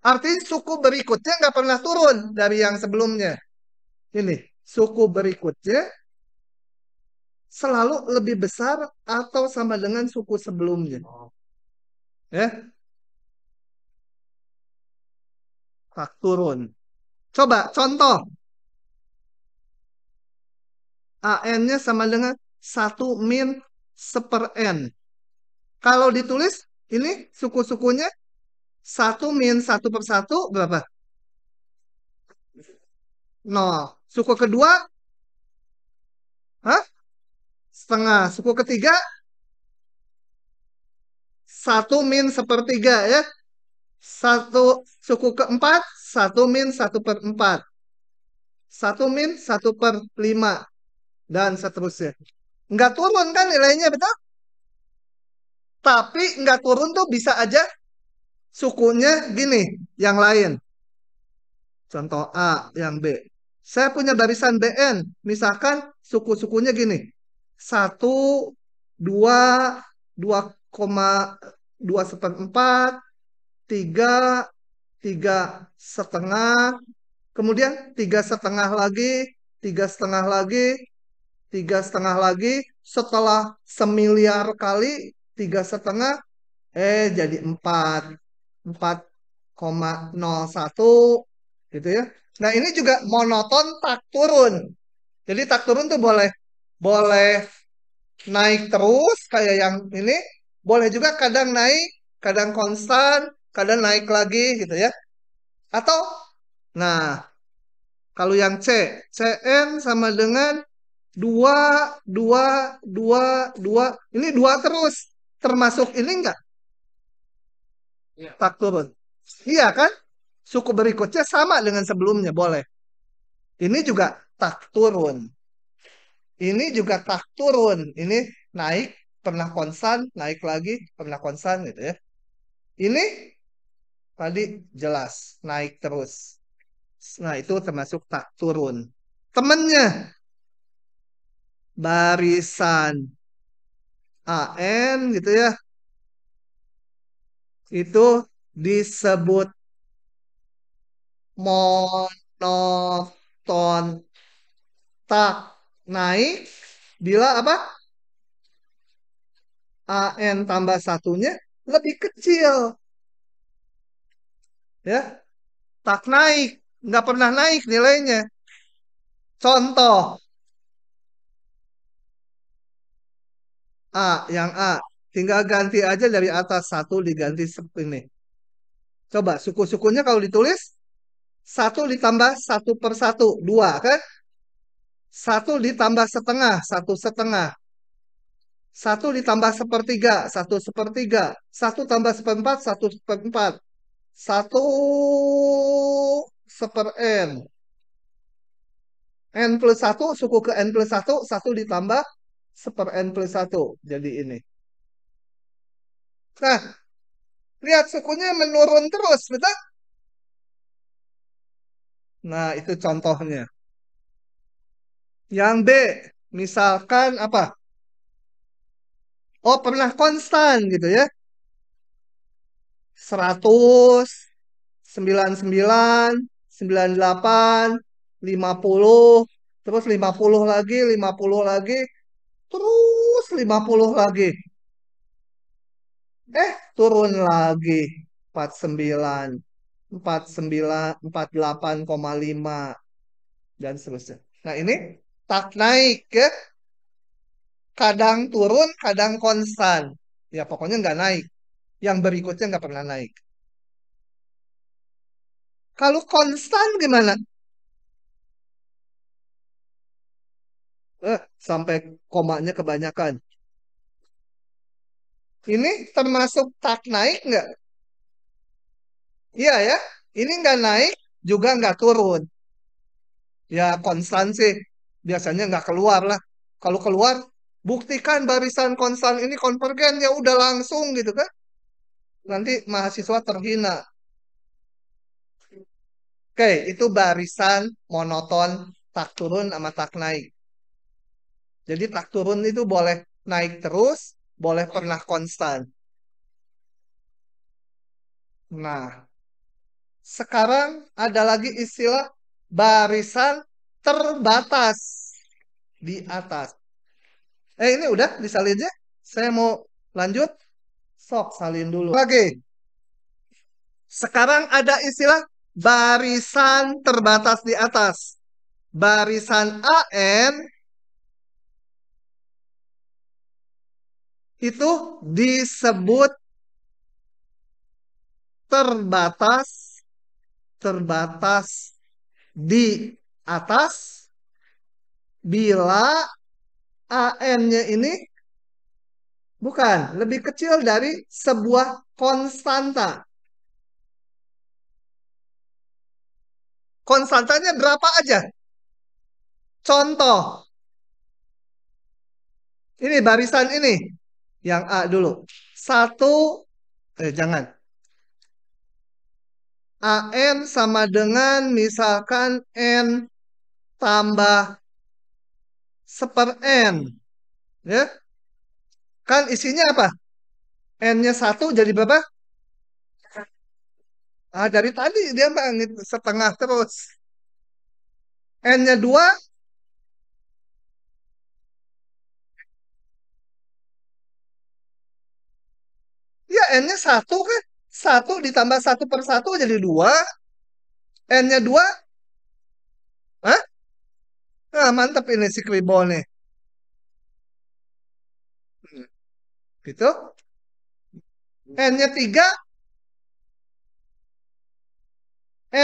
artinya suku berikutnya nggak pernah turun dari yang sebelumnya ini suku berikutnya selalu lebih besar atau sama dengan suku sebelumnya. Oh. Ya. Hak turun. Coba contoh. AN-nya sama dengan 1 min 1 per N. Kalau ditulis ini suku-sukunya 1 min 1 per 1 berapa? 0. Suku kedua? Hah? Setengah. Suku ketiga? Setengah satu min sepertiga ya. Satu suku keempat, satu min satu per empat. Satu min satu per lima. Dan seterusnya. Nggak turun kan nilainya, betul? Tapi nggak turun tuh bisa aja sukunya gini, yang lain. Contoh A, yang B. Saya punya barisan BN, misalkan suku-sukunya gini. Satu, dua, dua 2 4 3 3 setengah kemudian 3 setengah lagi 3 setengah lagi 3 setengah lagi setelah semiliar kali 3 setengah eh jadi 4 4,01 gitu ya Nah ini juga monoton tak turun jadi tak turun tuh boleh boleh naik terus kayak yang ini boleh juga kadang naik, kadang konstan, kadang naik lagi gitu ya. Atau nah, kalau yang C, CN sama dengan 2 2 2 2. Ini dua terus. Termasuk ini enggak? Ya. Tak turun. Iya kan? Suku berikutnya sama dengan sebelumnya, boleh. Ini juga tak turun. Ini juga tak turun. Ini naik pernah konstan naik lagi pernah konstan gitu ya ini tadi jelas naik terus nah itu termasuk tak turun temennya barisan AN gitu ya itu disebut monoton tak naik bila apa AN tambah satunya lebih kecil. Ya, tak naik, nggak pernah naik nilainya. Contoh, A yang A tinggal ganti aja dari atas satu diganti ini. Coba suku-sukunya kalau ditulis satu ditambah satu per satu dua kan? Satu ditambah setengah satu setengah 1 ditambah sepertiga, 1 sepertiga. 1 tambah seperempat, 1 seperempat. 1 seper N. N plus 1, suku ke N plus 1, 1 ditambah seper N plus 1. Jadi ini. Nah, lihat sukunya menurun terus, betul? Nah, itu contohnya. Yang B, misalkan apa? oh pernah konstan gitu ya 100 99 98 50 terus 50 lagi 50 lagi terus 50 lagi eh turun lagi 49 49 48,5 dan seterusnya. Nah, ini tak naik ya kadang turun, kadang konstan. Ya pokoknya nggak naik. Yang berikutnya nggak pernah naik. Kalau konstan gimana? Eh, sampai komanya kebanyakan. Ini termasuk tak naik nggak? Iya ya, ini nggak naik juga nggak turun. Ya konstan sih, biasanya nggak keluar lah. Kalau keluar buktikan barisan konstan ini konvergen ya udah langsung gitu kan nanti mahasiswa terhina oke itu barisan monoton tak turun sama tak naik jadi tak turun itu boleh naik terus boleh pernah konstan nah sekarang ada lagi istilah barisan terbatas di atas Eh ini udah disalin aja Saya mau lanjut. Sok salin dulu. Lagi. Sekarang ada istilah barisan terbatas di atas. Barisan AN itu disebut terbatas terbatas di atas bila an nya ini bukan, lebih kecil dari sebuah konstanta. Konstantanya berapa aja? Contoh. Ini barisan ini. Yang A dulu. Satu, eh jangan. an sama dengan misalkan N tambah seper N. Ya. Kan isinya apa? N-nya satu jadi berapa? Ah, dari tadi dia bangit setengah terus. N-nya dua. Ya, N-nya satu kan? Satu ditambah satu per satu jadi dua. N-nya dua. Hah? Ah, mantap ini si Kribol nih. Hmm. Gitu. N-nya tiga.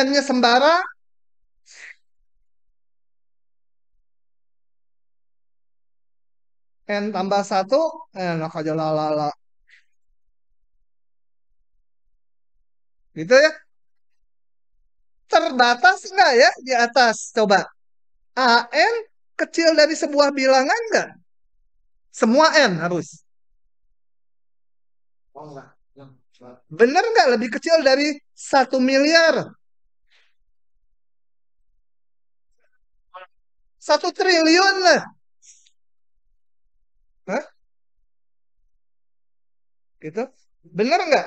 N-nya sembara. N tambah satu Enak aja lalala. Gitu ya. Terbatas enggak ya di atas? Coba. AN kecil dari sebuah bilangan nggak? Semua N harus. Oh, Benar nggak lebih kecil dari satu miliar? Satu triliun lah. Hah? Gitu? Benar nggak?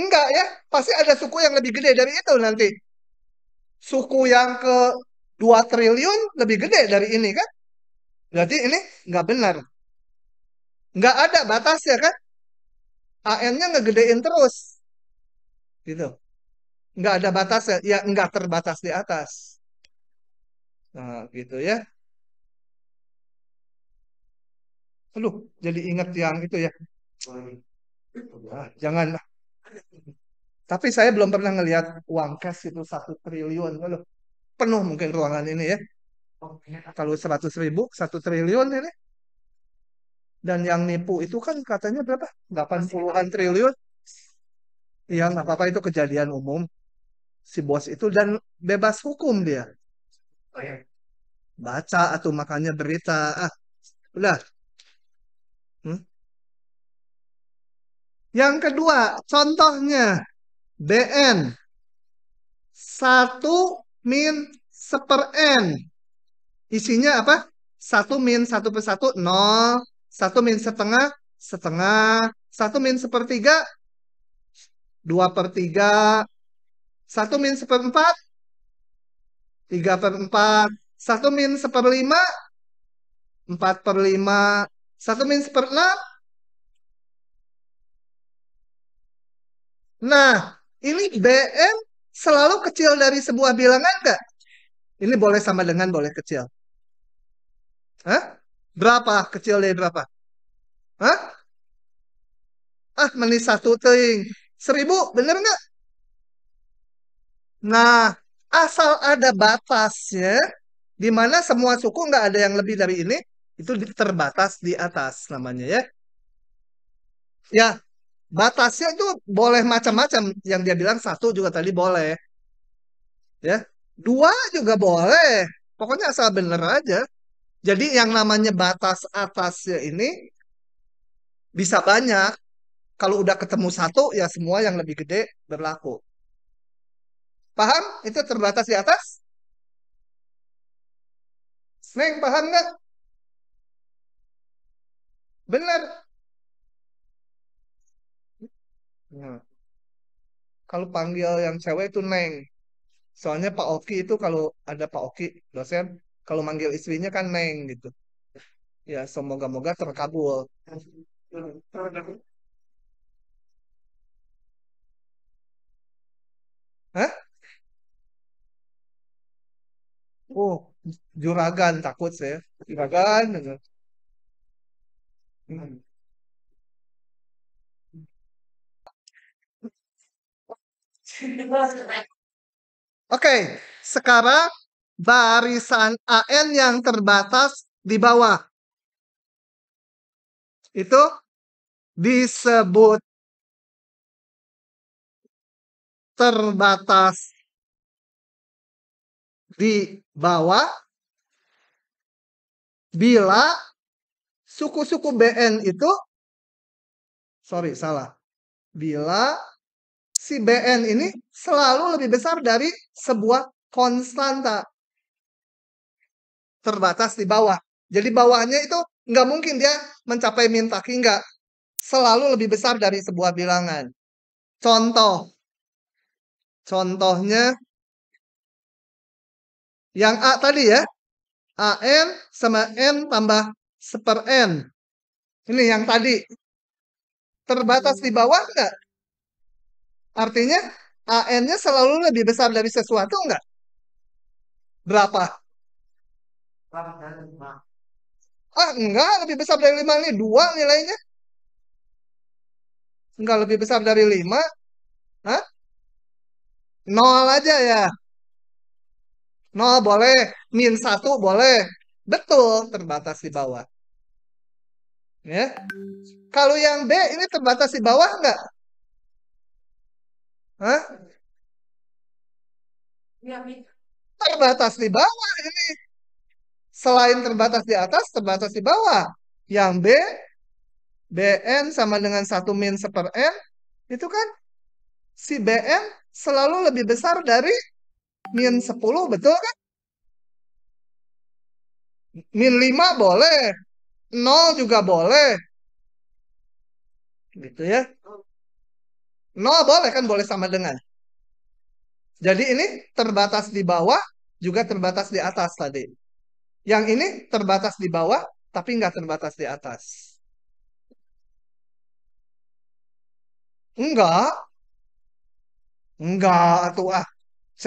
Enggak ya, pasti ada suku yang lebih gede dari itu nanti. Suku yang ke 2 triliun lebih gede dari ini kan? Berarti ini nggak benar. Nggak ada batasnya kan? AN-nya ngegedein terus. Gitu. Nggak ada batasnya. Ya nggak terbatas di atas. Nah gitu ya. Aduh, jadi ingat yang itu ya. Nah, jangan. Tapi saya belum pernah ngelihat uang cash itu satu triliun. Loh penuh mungkin ruangan ini ya. Kalau 100 ribu, 1 triliun ini. Dan yang nipu itu kan katanya berapa? 80-an triliun. yang nggak apa-apa itu kejadian umum. Si bos itu dan bebas hukum dia. Oh, iya. Baca atau makanya berita. Ah, udah. Hmm? Yang kedua, contohnya BN. Satu min seper n. Isinya apa? Satu min satu per satu nol, satu min setengah setengah, satu min sepertiga dua per tiga, satu min seperempat tiga per empat, satu min seperlima empat per lima, satu min seperenam. Nah, ini BM selalu kecil dari sebuah bilangan kak. Ini boleh sama dengan boleh kecil. Hah? Berapa kecil dari berapa? Hah? Ah, menis satu ting. Seribu, bener nggak? Nah, asal ada batasnya, di mana semua suku nggak ada yang lebih dari ini, itu terbatas di atas namanya ya. Ya, batasnya itu boleh macam-macam yang dia bilang satu juga tadi boleh ya dua juga boleh pokoknya asal bener aja jadi yang namanya batas atasnya ini bisa banyak kalau udah ketemu satu ya semua yang lebih gede berlaku paham itu terbatas di atas Neng paham nggak bener Nah, kalau panggil yang cewek itu Neng. Soalnya Pak Oki itu kalau ada Pak Oki dosen, kalau manggil istrinya kan Neng gitu. Ya, semoga-moga terkabul. Hah? Oh, juragan takut saya. Juragan. Gitu. Hmm. Oke, okay, sekarang barisan AN yang terbatas di bawah itu disebut terbatas di bawah bila suku-suku BN itu sorry salah bila si BN ini hmm. selalu lebih besar dari sebuah konstanta terbatas di bawah. Jadi bawahnya itu nggak mungkin dia mencapai min hingga nggak selalu lebih besar dari sebuah bilangan. Contoh, contohnya yang A tadi ya, AN sama N tambah seper N. Ini yang tadi. Terbatas di hmm. bawah nggak? Artinya AN-nya selalu lebih besar dari sesuatu enggak? Berapa? Ah, enggak, lebih besar dari 5 ini. Dua nilainya. Enggak lebih besar dari 5. Hah? Nol aja ya. Nol boleh, min satu boleh. Betul, terbatas di bawah. Ya. Kalau yang B ini terbatas di bawah enggak? Hah? Iya, terbatas di bawah ini. Selain terbatas di atas, terbatas di bawah. Yang B, BN sama dengan 1 min 1 per N, itu kan si BN selalu lebih besar dari min 10, betul kan? Min 5 boleh, 0 juga boleh. Gitu ya nol boleh kan boleh sama dengan. Jadi ini terbatas di bawah juga terbatas di atas tadi. Yang ini terbatas di bawah tapi nggak terbatas di atas. Enggak. Enggak atau ah. C.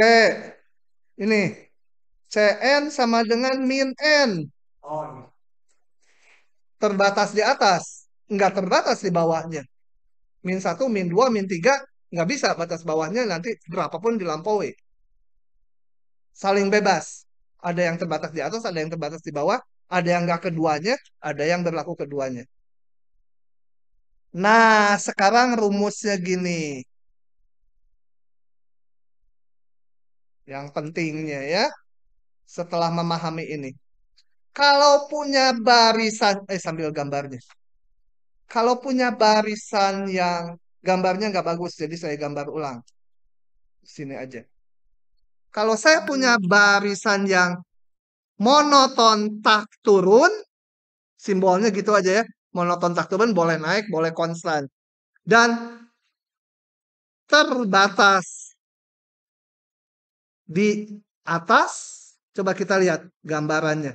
Ini. CN sama dengan min N. Oh, iya. Terbatas di atas. Enggak terbatas di bawahnya min 1, min 2, min 3, nggak bisa batas bawahnya nanti berapapun dilampaui. Saling bebas. Ada yang terbatas di atas, ada yang terbatas di bawah, ada yang nggak keduanya, ada yang berlaku keduanya. Nah, sekarang rumusnya gini. Yang pentingnya ya, setelah memahami ini. Kalau punya barisan, eh sambil gambarnya. Kalau punya barisan yang gambarnya nggak bagus, jadi saya gambar ulang. Sini aja. Kalau saya punya hmm. barisan yang monoton tak turun, simbolnya gitu aja ya. Monoton tak turun boleh naik, boleh konstan. Dan terbatas di atas, coba kita lihat gambarannya.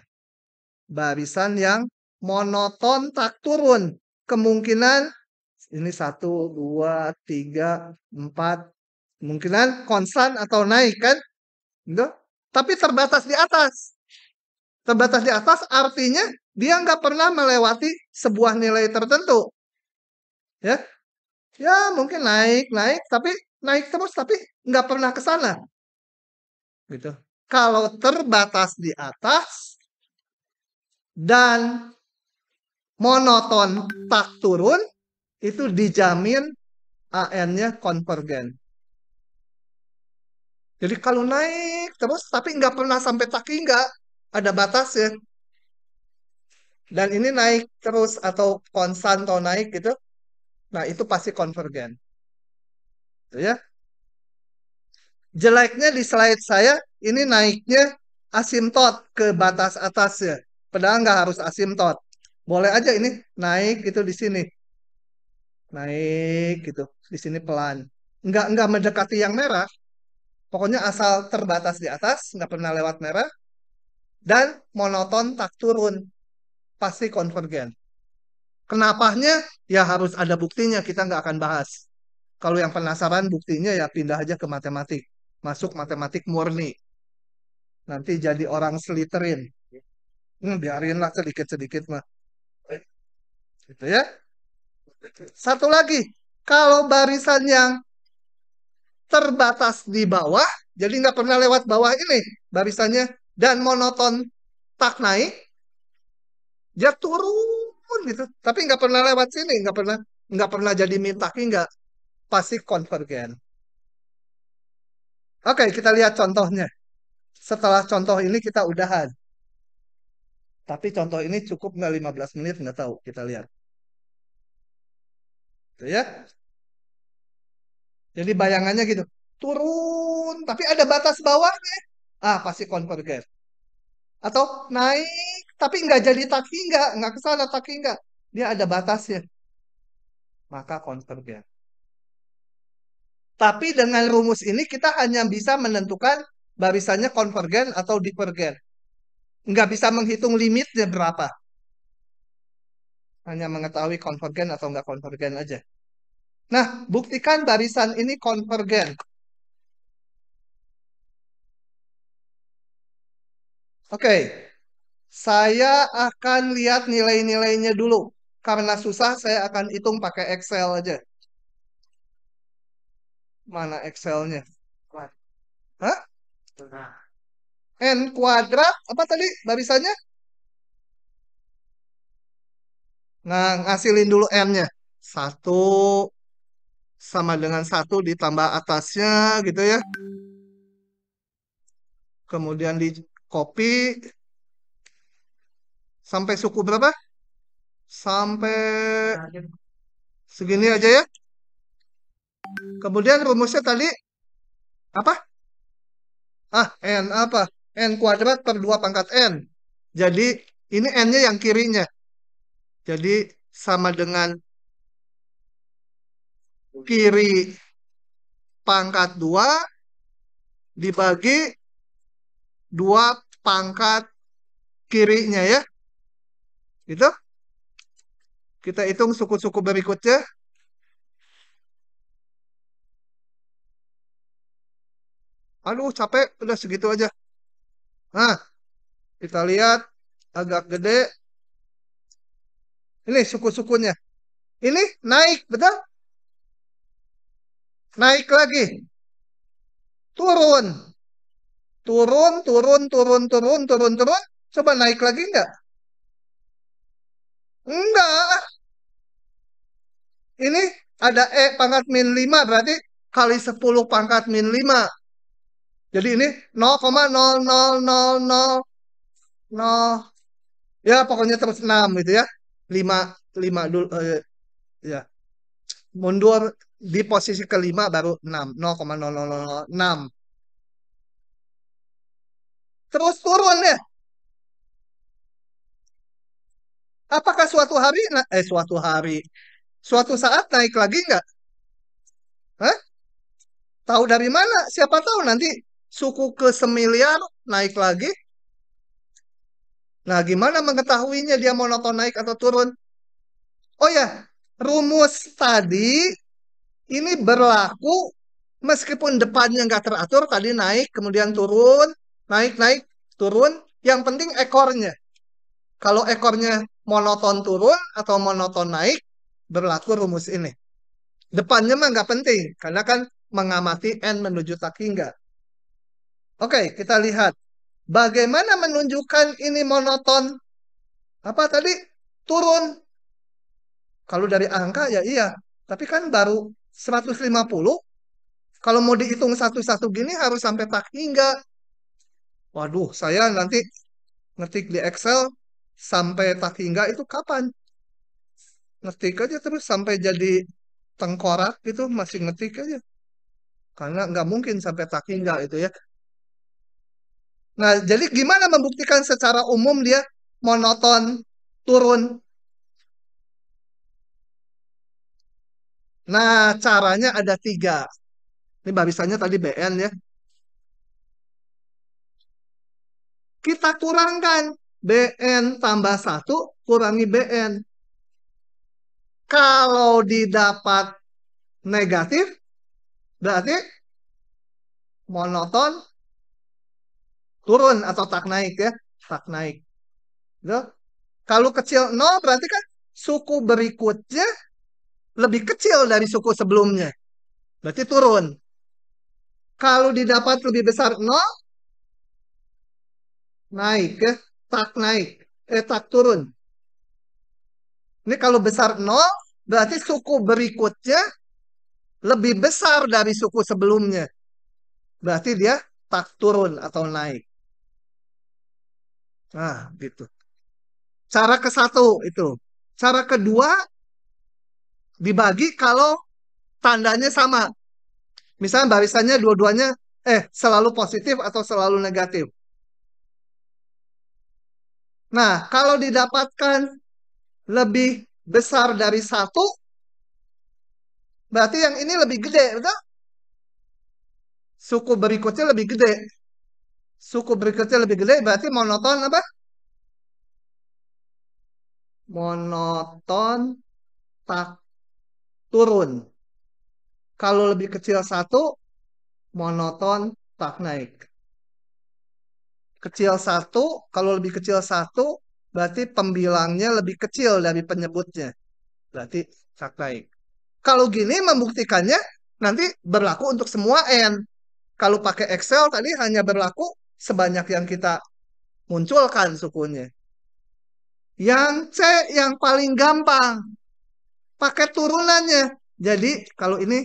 Barisan yang monoton tak turun kemungkinan ini satu, dua, tiga, empat, kemungkinan konstan atau naik kan, gitu. Tapi terbatas di atas, terbatas di atas artinya dia nggak pernah melewati sebuah nilai tertentu, ya, ya mungkin naik, naik, tapi naik terus tapi nggak pernah ke sana, gitu. Kalau terbatas di atas dan monoton tak turun itu dijamin AN-nya konvergen. Jadi kalau naik terus tapi nggak pernah sampai tak hingga, ada batasnya. Dan ini naik terus atau konstan atau naik gitu. Nah itu pasti konvergen. Gitu ya. Jeleknya di slide saya ini naiknya asimtot ke batas atas ya. Padahal nggak harus asimtot boleh aja ini naik gitu di sini naik gitu di sini pelan nggak nggak mendekati yang merah pokoknya asal terbatas di atas nggak pernah lewat merah dan monoton tak turun pasti konvergen kenapanya ya harus ada buktinya kita nggak akan bahas kalau yang penasaran buktinya ya pindah aja ke matematik masuk matematik murni nanti jadi orang seliterin hmm, biarinlah sedikit-sedikit mah Gitu ya. Satu lagi, kalau barisan yang terbatas di bawah, jadi nggak pernah lewat bawah ini barisannya, dan monoton tak naik, dia turun gitu. Tapi nggak pernah lewat sini, nggak pernah nggak pernah jadi minta, nggak pasti konvergen. Kan. Oke, kita lihat contohnya. Setelah contoh ini kita udahan. Tapi contoh ini cukup nggak 15 menit, nggak tahu. Kita lihat. Gitu ya. Jadi bayangannya gitu. Turun, tapi ada batas bawahnya. Ah, pasti konvergen. Atau naik, tapi nggak jadi tak nggak, nggak ke sana nggak. Dia ada batasnya. Maka konvergen. Tapi dengan rumus ini kita hanya bisa menentukan barisannya konvergen atau divergen. Nggak bisa menghitung limitnya berapa. Hanya mengetahui konvergen atau nggak konvergen aja. Nah, buktikan barisan ini konvergen. Oke, saya akan lihat nilai-nilainya dulu. Karena susah, saya akan hitung pakai Excel aja. Mana Excel-nya? Hah? N kuadrat, apa tadi barisannya? Nah, ngasilin dulu N-nya. Satu, sama dengan satu ditambah atasnya gitu ya. Kemudian di copy sampai suku berapa? Sampai segini aja ya. Kemudian rumusnya tadi apa? Ah, n apa? n kuadrat per 2 pangkat n. Jadi ini n-nya yang kirinya. Jadi sama dengan kiri pangkat 2 dibagi 2 pangkat kirinya ya. Gitu. Kita hitung suku-suku berikutnya. Aduh capek, udah segitu aja. Nah, kita lihat agak gede. Ini suku-sukunya. Ini naik, betul? naik lagi, turun, turun, turun, turun, turun, turun, turun, coba naik lagi enggak? Enggak. Ini ada E pangkat min 5 berarti kali 10 pangkat min 5. Jadi ini 0,00000 ya pokoknya terus 6 gitu ya. 5 5 dulu eh, ya. Mundur di posisi kelima baru 6 0,006 terus turun ya apakah suatu hari nah, eh suatu hari suatu saat naik lagi nggak Hah? tahu dari mana siapa tahu nanti suku ke semiliar naik lagi nah gimana mengetahuinya dia monoton naik atau turun oh ya rumus tadi ini berlaku meskipun depannya nggak teratur tadi naik kemudian turun naik naik turun yang penting ekornya kalau ekornya monoton turun atau monoton naik berlaku rumus ini depannya mah nggak penting karena kan mengamati n menuju tak hingga oke kita lihat bagaimana menunjukkan ini monoton apa tadi turun kalau dari angka ya iya tapi kan baru 150 kalau mau dihitung satu-satu gini harus sampai tak hingga waduh saya nanti ngetik di Excel sampai tak hingga itu kapan ngetik aja terus sampai jadi tengkorak gitu masih ngetik aja karena nggak mungkin sampai tak hingga itu ya nah jadi gimana membuktikan secara umum dia monoton turun Nah, caranya ada tiga. Ini barisannya tadi BN ya. Kita kurangkan BN tambah 1 kurangi BN. Kalau didapat negatif, berarti monoton turun atau tak naik ya. Tak naik. Gitu. Kalau kecil 0 berarti kan suku berikutnya lebih kecil dari suku sebelumnya. Berarti turun. Kalau didapat lebih besar 0, naik ya. Tak naik. Eh, tak turun. Ini kalau besar 0, berarti suku berikutnya lebih besar dari suku sebelumnya. Berarti dia tak turun atau naik. Nah, gitu. Cara ke satu itu. Cara kedua, dibagi kalau tandanya sama. Misalnya barisannya dua-duanya eh selalu positif atau selalu negatif. Nah, kalau didapatkan lebih besar dari satu, berarti yang ini lebih gede, betul? Suku berikutnya lebih gede. Suku berikutnya lebih gede berarti monoton apa? Monoton tak turun. Kalau lebih kecil satu, monoton tak naik. Kecil satu, kalau lebih kecil satu, berarti pembilangnya lebih kecil dari penyebutnya. Berarti tak naik. Kalau gini membuktikannya nanti berlaku untuk semua n. Kalau pakai Excel tadi hanya berlaku sebanyak yang kita munculkan sukunya. Yang C yang paling gampang pakai turunannya. Jadi kalau ini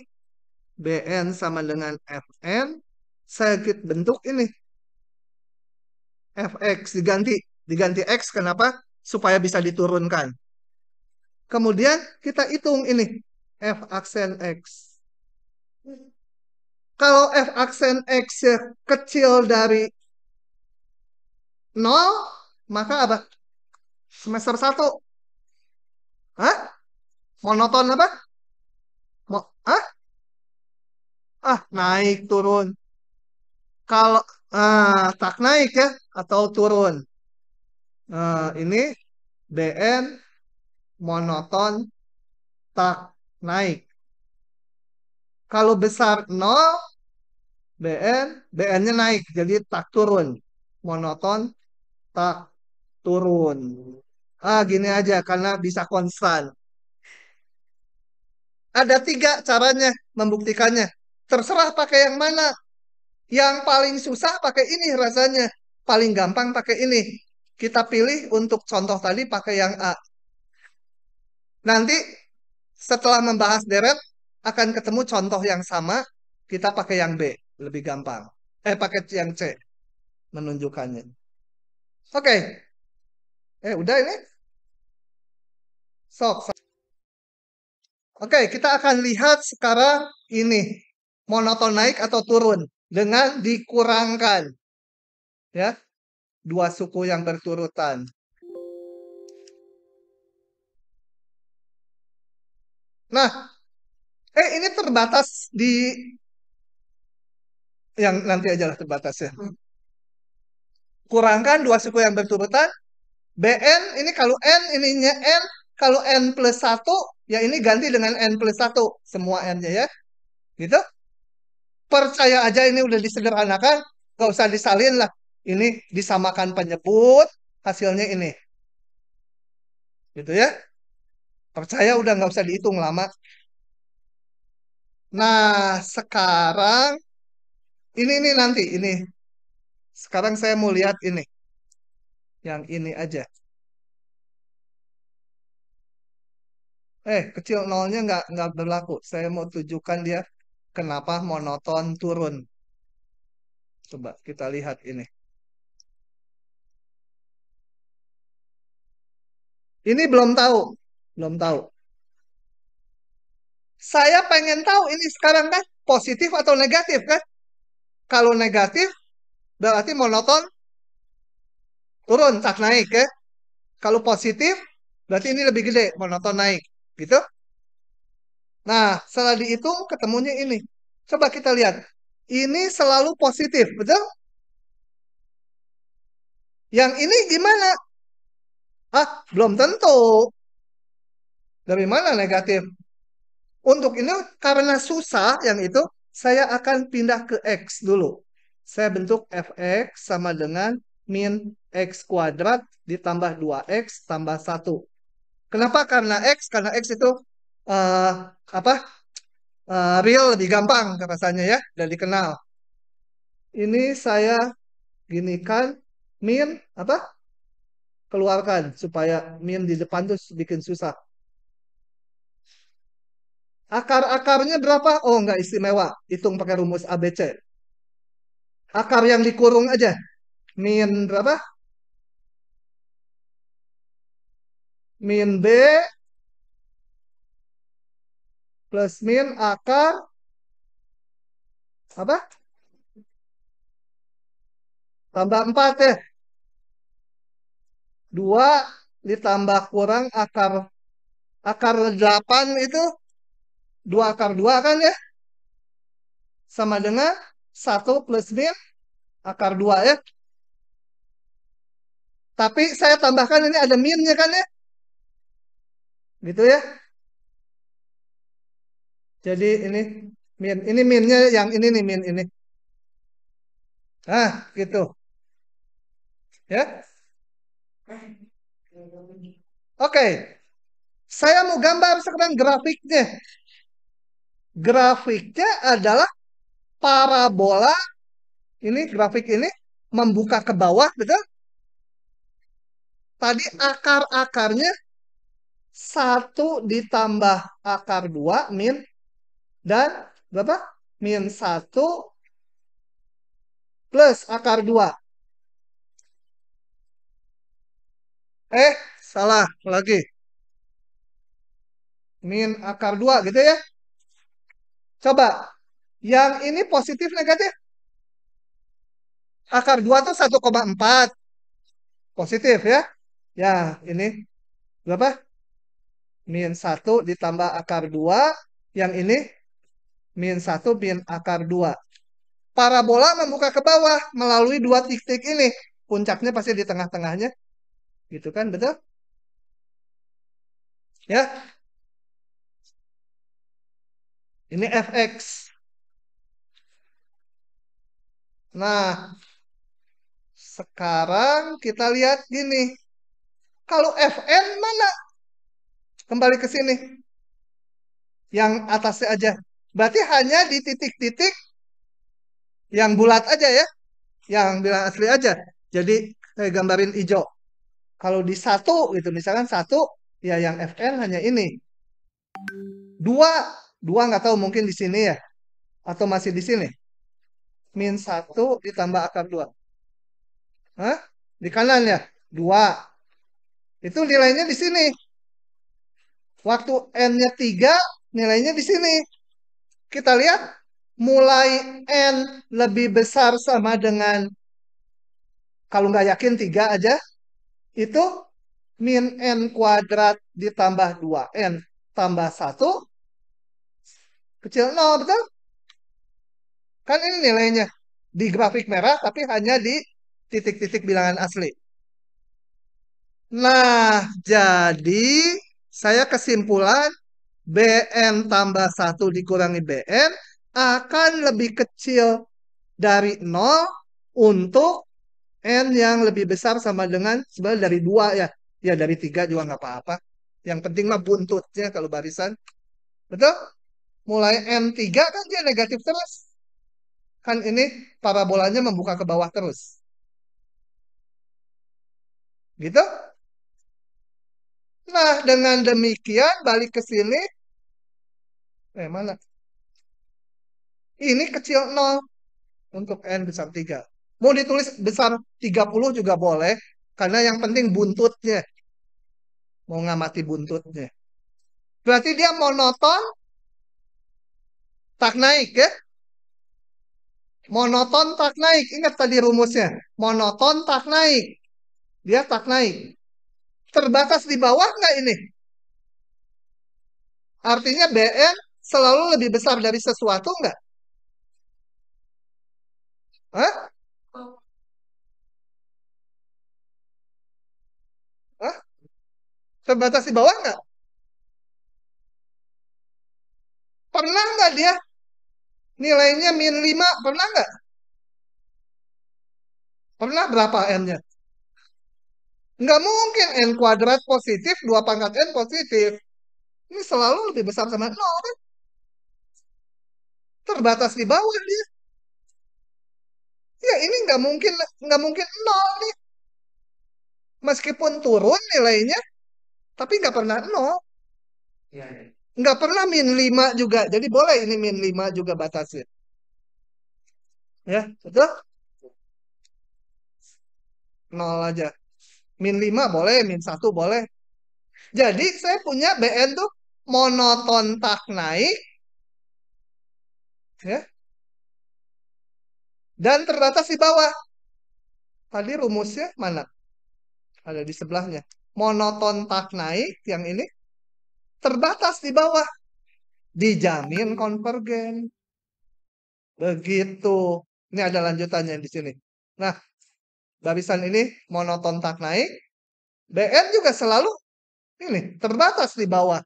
BN sama dengan Fn, saya klik bentuk ini. Fx diganti diganti X kenapa? Supaya bisa diturunkan. Kemudian kita hitung ini F aksen X. Kalau F aksen X ya, kecil dari 0, maka apa? Semester 1. Hah? monoton apa? Mo ah? Ah, naik turun. Kalau ah, tak naik ya atau turun. Nah, ini DN monoton tak naik. Kalau besar 0 BN, BN-nya naik, jadi tak turun. Monoton, tak turun. Ah, gini aja, karena bisa konstan. Ada tiga caranya membuktikannya. Terserah pakai yang mana. Yang paling susah pakai ini rasanya. Paling gampang pakai ini. Kita pilih untuk contoh tadi pakai yang A. Nanti setelah membahas deret, akan ketemu contoh yang sama. Kita pakai yang B. Lebih gampang. Eh, pakai yang C. Menunjukkannya. Oke. Okay. Eh, udah ini? Sok. sok. Oke, kita akan lihat sekarang ini monoton naik atau turun dengan dikurangkan. Ya. Dua suku yang berturutan. Nah, eh ini terbatas di yang nanti aja lah terbatas ya. Hmm. Kurangkan dua suku yang berturutan. BN ini kalau N ininya N kalau N plus 1, ya ini ganti dengan N plus 1. Semua N-nya ya. Gitu. Percaya aja ini udah disederhanakan. Gak usah disalin lah. Ini disamakan penyebut. Hasilnya ini. Gitu ya. Percaya udah gak usah dihitung lama. Nah, sekarang ini ini nanti ini. Sekarang saya mau lihat ini. Yang ini aja. eh kecil nolnya nggak nggak berlaku saya mau tunjukkan dia kenapa monoton turun coba kita lihat ini ini belum tahu belum tahu saya pengen tahu ini sekarang kan positif atau negatif kan kalau negatif berarti monoton turun tak naik ya kalau positif berarti ini lebih gede monoton naik Gitu? Nah, setelah dihitung ketemunya ini. Coba kita lihat. Ini selalu positif, betul? Yang ini gimana? Ah, belum tentu. Dari mana negatif? Untuk ini karena susah yang itu, saya akan pindah ke X dulu. Saya bentuk Fx sama dengan min X kuadrat ditambah 2X tambah 1. Kenapa? Karena X, karena X itu uh, apa? Uh, real lebih gampang rasanya ya dan dikenal. Ini saya gini kan, min apa? keluarkan supaya min di depan tuh bikin susah. Akar-akarnya berapa? Oh, nggak istimewa. Hitung pakai rumus ABC. Akar yang dikurung aja. Min berapa? min B plus min AK apa? Tambah 4 ya. 2 ditambah kurang akar akar 8 itu 2 akar 2 kan ya? Sama dengan 1 plus min akar 2 ya. Tapi saya tambahkan ini ada minnya kan ya. Gitu ya. Jadi ini min. Ini minnya yang ini nih min ini. Ah, gitu. Ya. Oke. Okay. Saya mau gambar sekarang grafiknya. Grafiknya adalah parabola ini grafik ini membuka ke bawah, betul? Tadi akar-akarnya 1 ditambah akar 2 min dan berapa? Min 1 plus akar 2. Eh, salah lagi. Min akar 2 gitu ya. Coba, yang ini positif negatif? Akar 2 itu 1,4. Positif ya. Ya, ini berapa? min 1 ditambah akar 2. Yang ini min 1 min akar 2. Parabola membuka ke bawah melalui dua titik ini. Puncaknya pasti di tengah-tengahnya. Gitu kan, betul? Ya. Ini fx. Nah, sekarang kita lihat gini. Kalau fn mana Kembali ke sini. Yang atasnya aja. Berarti hanya di titik-titik yang bulat aja ya. Yang bilang asli aja. Jadi saya gambarin hijau. Kalau di satu gitu, misalkan satu, ya yang FN hanya ini. Dua, dua nggak tahu mungkin di sini ya. Atau masih di sini. Min satu ditambah akar dua. Hah? Di kanan ya? Dua. Itu nilainya di sini. Waktu n-nya 3, nilainya di sini. Kita lihat mulai n lebih besar sama dengan kalau nggak yakin 3 aja. Itu min n kuadrat ditambah 2n tambah 1 kecil 0, betul? Kan ini nilainya di grafik merah tapi hanya di titik-titik bilangan asli. Nah, jadi saya kesimpulan BN tambah 1 dikurangi BN akan lebih kecil dari 0 untuk N yang lebih besar sama dengan sebenarnya dari 2 ya. Ya dari 3 juga nggak apa-apa. Yang penting mah buntutnya kalau barisan. Betul? Mulai N3 kan dia negatif terus. Kan ini parabolanya membuka ke bawah terus. Gitu? Nah, dengan demikian balik ke sini. Eh, mana? Ini kecil 0 untuk N besar 3. Mau ditulis besar 30 juga boleh, karena yang penting buntutnya. Mau ngamati buntutnya. Berarti dia monoton, tak naik ya. Monoton tak naik. Ingat tadi rumusnya. Monoton tak naik. Dia tak naik terbatas di bawah nggak ini? Artinya BN selalu lebih besar dari sesuatu nggak? Hah? Hah? Terbatas di bawah nggak? Pernah nggak dia nilainya min 5? Pernah nggak? Pernah berapa N-nya? Nggak mungkin N kuadrat positif, 2 pangkat N positif. Ini selalu lebih besar sama 0 kan? Terbatas di bawah dia. Ya ini nggak mungkin nggak mungkin 0 nih. Meskipun turun nilainya, tapi nggak pernah 0. Ya, ya. Nggak pernah min 5 juga. Jadi boleh ini min 5 juga batasnya. Ya, betul? 0 aja min 5 boleh, min 1 boleh. Jadi saya punya BN tuh monoton tak naik. Ya. Dan terbatas di bawah. Tadi rumusnya mana? Ada di sebelahnya. Monoton tak naik yang ini terbatas di bawah. Dijamin konvergen. Begitu. Ini ada lanjutannya di sini. Nah, Barisan ini monoton tak naik. BN juga selalu ini terbatas di bawah.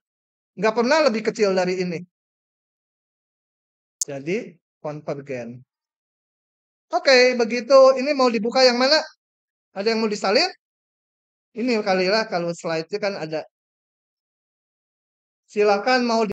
Nggak pernah lebih kecil dari ini. Jadi konvergen. Oke, begitu. Ini mau dibuka yang mana? Ada yang mau disalin? Ini kali lah kalau slide-nya kan ada. Silakan mau